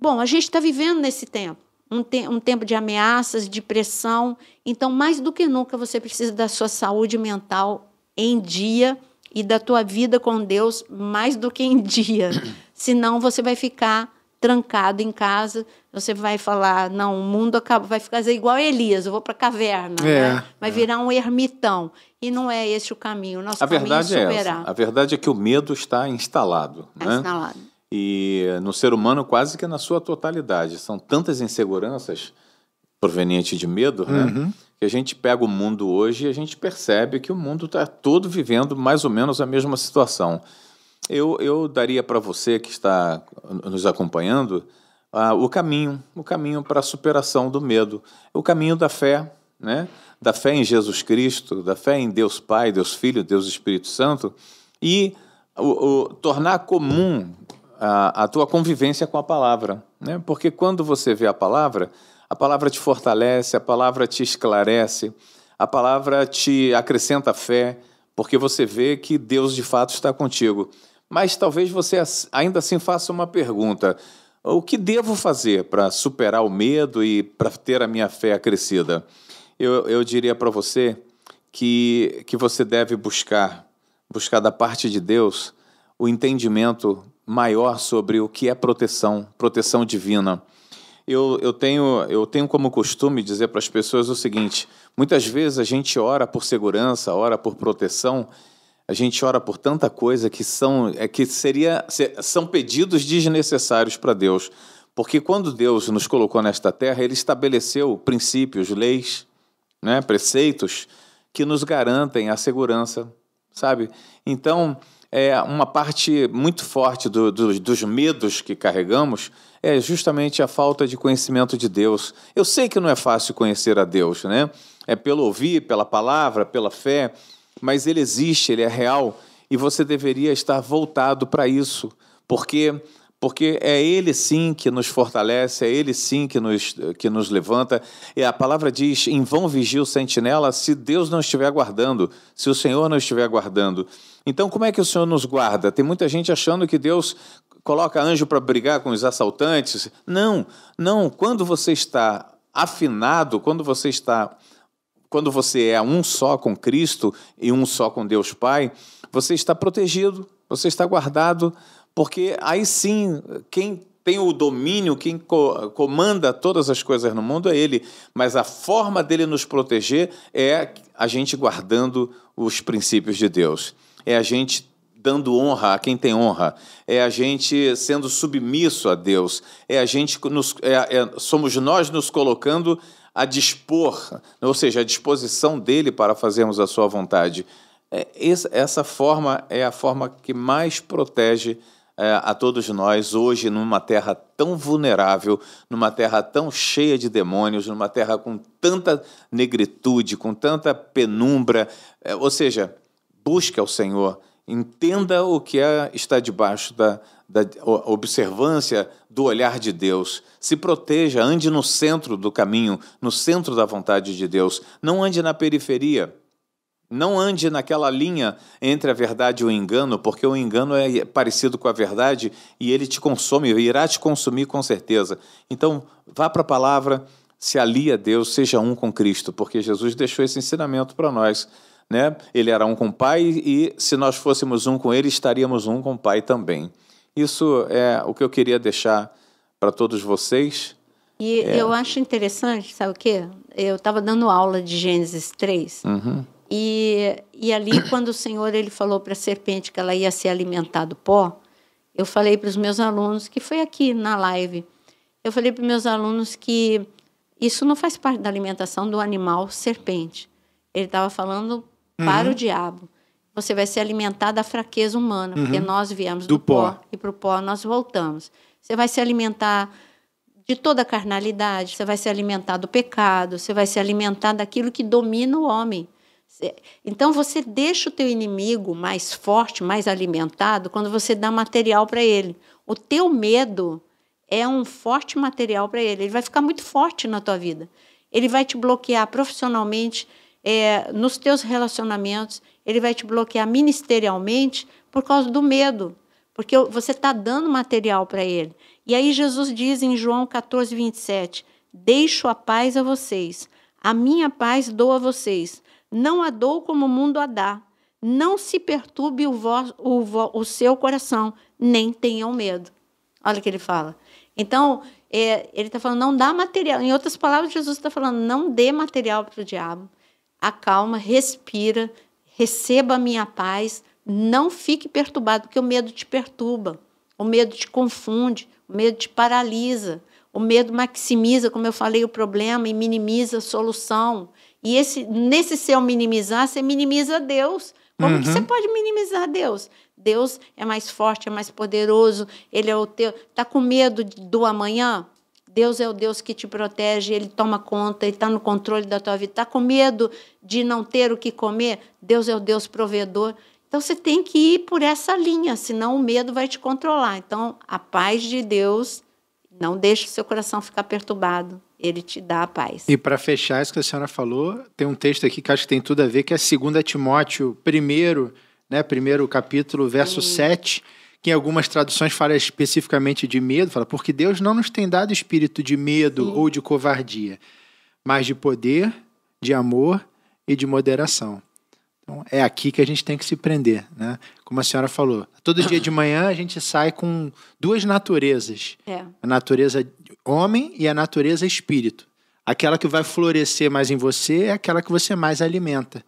A: Bom, a gente está vivendo nesse tempo. Um, te um tempo de ameaças, de pressão. Então, mais do que nunca, você precisa da sua saúde mental em dia e da tua vida com Deus mais do que em dia. Senão você vai ficar trancado em casa, você vai falar, não, o mundo acaba, vai fazer igual Elias, eu vou para a caverna, é, né? vai é. virar um ermitão. E não é esse o caminho. O nosso a caminho é verdade é superar. Essa.
B: A verdade é que o medo está instalado. Está né? instalado. E no ser humano, quase que na sua totalidade. São tantas inseguranças provenientes de medo, né? Uhum. Que a gente pega o mundo hoje e a gente percebe que o mundo está todo vivendo mais ou menos a mesma situação eu, eu daria para você que está nos acompanhando ah, o caminho, o caminho para a superação do medo, o caminho da fé, né? da fé em Jesus Cristo, da fé em Deus Pai, Deus Filho, Deus Espírito Santo, e o, o tornar comum a, a, tua convivência com a palavra. Né? Porque quando você vê a palavra, a palavra te fortalece, a palavra te esclarece, a palavra te acrescenta fé, porque você vê que Deus de fato está contigo. Mas talvez você ainda assim faça uma pergunta: o que devo fazer para superar o medo e para ter a minha fé acrescida? Eu, eu diria para você que, que você deve buscar, buscar da parte de Deus, o entendimento maior sobre o que é proteção, proteção divina. Eu, eu, tenho, eu tenho como costume dizer para as pessoas o seguinte: muitas vezes a gente ora por segurança, ora por proteção, a gente ora por tanta coisa que são é que seria são pedidos desnecessários para Deus, porque quando Deus nos colocou nesta terra, ele estabeleceu princípios, leis, né, preceitos que nos garantem a segurança, sabe? Então, é uma parte muito forte do, do, dos medos que carregamos é justamente a falta de conhecimento de Deus. Eu sei que não é fácil conhecer a Deus, né? É pelo ouvir, pela palavra, pela fé, mas ele existe, ele é real e você deveria estar voltado para isso, porque porque é ele sim que nos fortalece, é ele sim que nos, que nos levanta. E a palavra diz: em vão vigia o sentinela se Deus não estiver guardando, se o Senhor não estiver guardando. Então, como é que o Senhor nos guarda? Tem muita gente achando que Deus coloca anjo para brigar com os assaltantes. Não, não. Quando você está afinado, quando você está quando você é um só com Cristo e um só com Deus Pai, você está protegido, você está guardado, porque aí sim, quem tem o domínio, quem comanda todas as coisas no mundo é Ele, mas a forma dele nos proteger é a gente guardando os princípios de Deus, é a gente dando honra a quem tem honra, é a gente sendo submisso a Deus, é a gente nos, é, é, somos nós nos colocando a dispor, ou seja, a disposição dele para fazermos a sua vontade. É, essa forma é a forma que mais protege é, a todos nós hoje numa terra tão vulnerável, numa terra tão cheia de demônios, numa terra com tanta negritude, com tanta penumbra. É, ou seja, busque ao Senhor, entenda o que é, está debaixo da, da observância do olhar de Deus. Se proteja, ande no centro do caminho, no centro da vontade de Deus. Não ande na periferia. Não ande naquela linha entre a verdade e o engano, porque o engano é parecido com a verdade e ele te consome, irá te consumir com certeza. Então, vá para a palavra, se alie a Deus, seja um com Cristo, porque Jesus deixou esse ensinamento para nós. Né? Ele era um com o Pai e se nós fôssemos um com Ele, estaríamos um com o Pai também. Isso é o que eu queria deixar para todos vocês.
A: E é... eu acho interessante, sabe o quê? Eu estava dando aula de Gênesis 3. Uhum. E, e ali, quando o Senhor ele falou para a serpente que ela ia ser alimentada do pó, eu falei para os meus alunos, que foi aqui na live, eu falei para os meus alunos que isso não faz parte da alimentação do animal serpente. Ele estava falando para uhum. o diabo você vai se alimentar da fraqueza humana, uhum. porque nós viemos do, do pó. pó e para o pó nós voltamos. Você vai se alimentar de toda a carnalidade, você vai se alimentar do pecado, você vai se alimentar daquilo que domina o homem. Então você deixa o teu inimigo mais forte, mais alimentado quando você dá material para ele. O teu medo é um forte material para ele. Ele vai ficar muito forte na tua vida. Ele vai te bloquear profissionalmente, é, nos teus relacionamentos ele vai te bloquear ministerialmente por causa do medo, porque você está dando material para ele. E aí Jesus diz em João 14, 27, deixo a paz a vocês, a minha paz dou a vocês, não a dou como o mundo a dá, não se perturbe o, vos, o, o seu coração, nem tenham medo. Olha o que ele fala. Então, é, ele está falando, não dá material. Em outras palavras, Jesus está falando, não dê material para o diabo. Acalma, respira, receba a minha paz, não fique perturbado, porque o medo te perturba, o medo te confunde, o medo te paralisa, o medo maximiza, como eu falei, o problema e minimiza a solução. E esse, nesse seu minimizar, você minimiza Deus. Como uhum. que você uhum. pode minimizar Deus? Deus é mais forte, é mais poderoso, ele é o teu. Tá com medo do amanhã? Deus é o Deus que te protege, Ele toma conta, Ele está no controle da tua vida. Está com medo de não ter o que comer? Deus é o Deus provedor. Então você tem que ir por essa linha, senão o medo vai te controlar. Então, a paz de Deus, não deixe o seu coração ficar perturbado. Ele te dá a paz. E
C: para fechar isso que a senhora falou, tem um texto aqui que acho que tem tudo a ver, que é 2 Timóteo 1, né, primeiro capítulo, verso Sim. 7 que em algumas traduções fala especificamente de medo, fala porque Deus não nos tem dado espírito de medo Sim. ou de covardia, mas de poder, de amor e de moderação. Então, é aqui que a gente tem que se prender, né? Como a senhora falou, todo dia de manhã a gente sai com duas naturezas: é. a natureza homem e a natureza espírito. Aquela que vai florescer mais em você é aquela que você mais alimenta.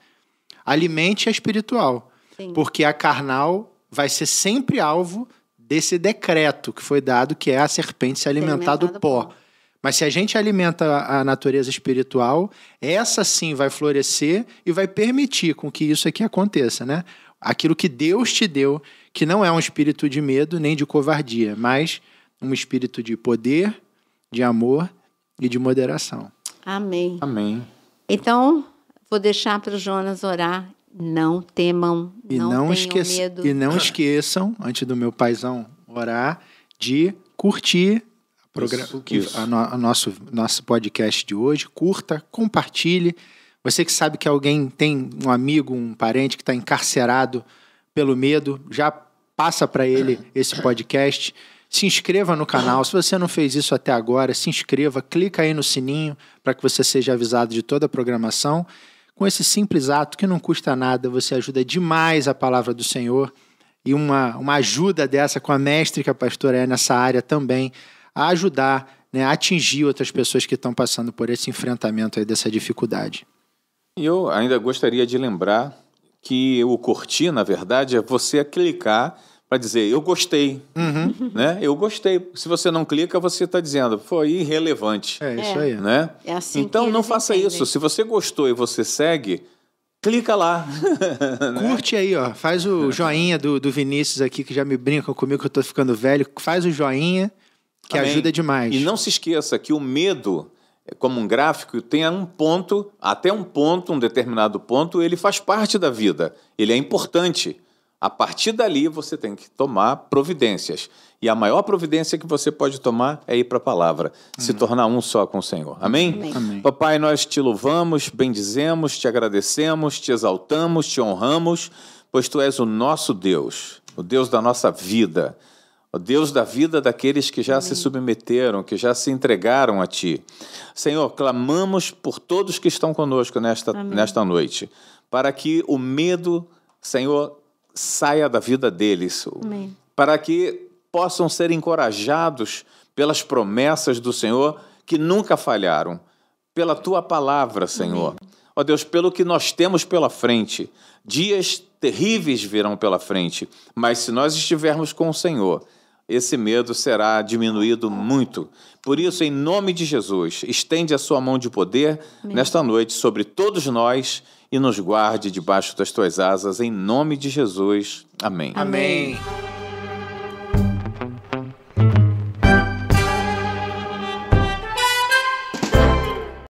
C: Alimente a espiritual, Sim. porque a carnal vai ser sempre alvo desse decreto que foi dado, que é a serpente se alimentar, do pó. pó. Mas se a gente alimenta a natureza espiritual, essa sim vai florescer e vai permitir com que isso aqui aconteça, né? Aquilo que Deus te deu, que não é um espírito de medo nem de covardia, mas um espírito de poder, de amor e de moderação. Amém. Amém.
A: Então, vou deixar para o Jonas orar não temam, e não, não esqueça, medo. E não
C: esqueçam, antes do meu paizão orar, de curtir
A: isso, isso. A, no, a
C: nosso, nosso podcast de hoje. Curta, compartilhe. Você que sabe que alguém tem um amigo, um parente que está encarcerado pelo medo, já passa para ele esse podcast. Se inscreva no canal. Se você não fez isso até agora, se inscreva, clica aí no sininho para que você seja avisado de toda a programação. Com esse simples ato que não custa nada, você ajuda demais a palavra do Senhor e uma, uma ajuda dessa com a mestre que a pastora é nessa área também, a ajudar né, a atingir outras pessoas que estão passando por esse enfrentamento aí dessa dificuldade.
B: E eu ainda gostaria de lembrar que o curtir, na verdade, é você clicar para dizer eu gostei, uhum. né? Eu gostei. Se você não clica, você está dizendo foi irrelevante. É isso aí, né? É assim então não faça entendem. isso. Se você gostou e você segue, clica lá.
C: Né? Curte aí, ó. Faz o é. joinha do, do Vinícius aqui que já me brinca comigo que eu estou ficando velho. Faz o joinha que Amém. ajuda
B: demais. E não se esqueça que o medo é, como um gráfico, tem um ponto, até um ponto, um determinado ponto, ele faz parte da vida, ele é importante. A partir dali você tem que tomar providências. E a maior providência que você pode tomar é ir para a palavra, uhum. se tornar um só com o Senhor. Amém? Amém? Papai, nós te louvamos, bendizemos, te agradecemos, te exaltamos, te honramos, pois tu és o nosso Deus, o Deus da nossa vida, o Deus da vida daqueles que já Amém. se submeteram, que já se entregaram a ti. Senhor, clamamos por todos que estão conosco nesta, nesta noite, para que o medo, Senhor, saia da vida deles, Amém. para que possam ser encorajados pelas promessas do Senhor que nunca falharam, pela tua palavra, Senhor. Amém. Ó Deus, pelo que nós temos pela frente, dias terríveis virão pela frente, mas se nós estivermos com o Senhor, esse medo será diminuído muito. Por isso, em nome de Jesus, estende a sua mão de poder Amém. nesta noite sobre todos nós e nos guarde debaixo das tuas asas, em nome de Jesus. Amém. Amém.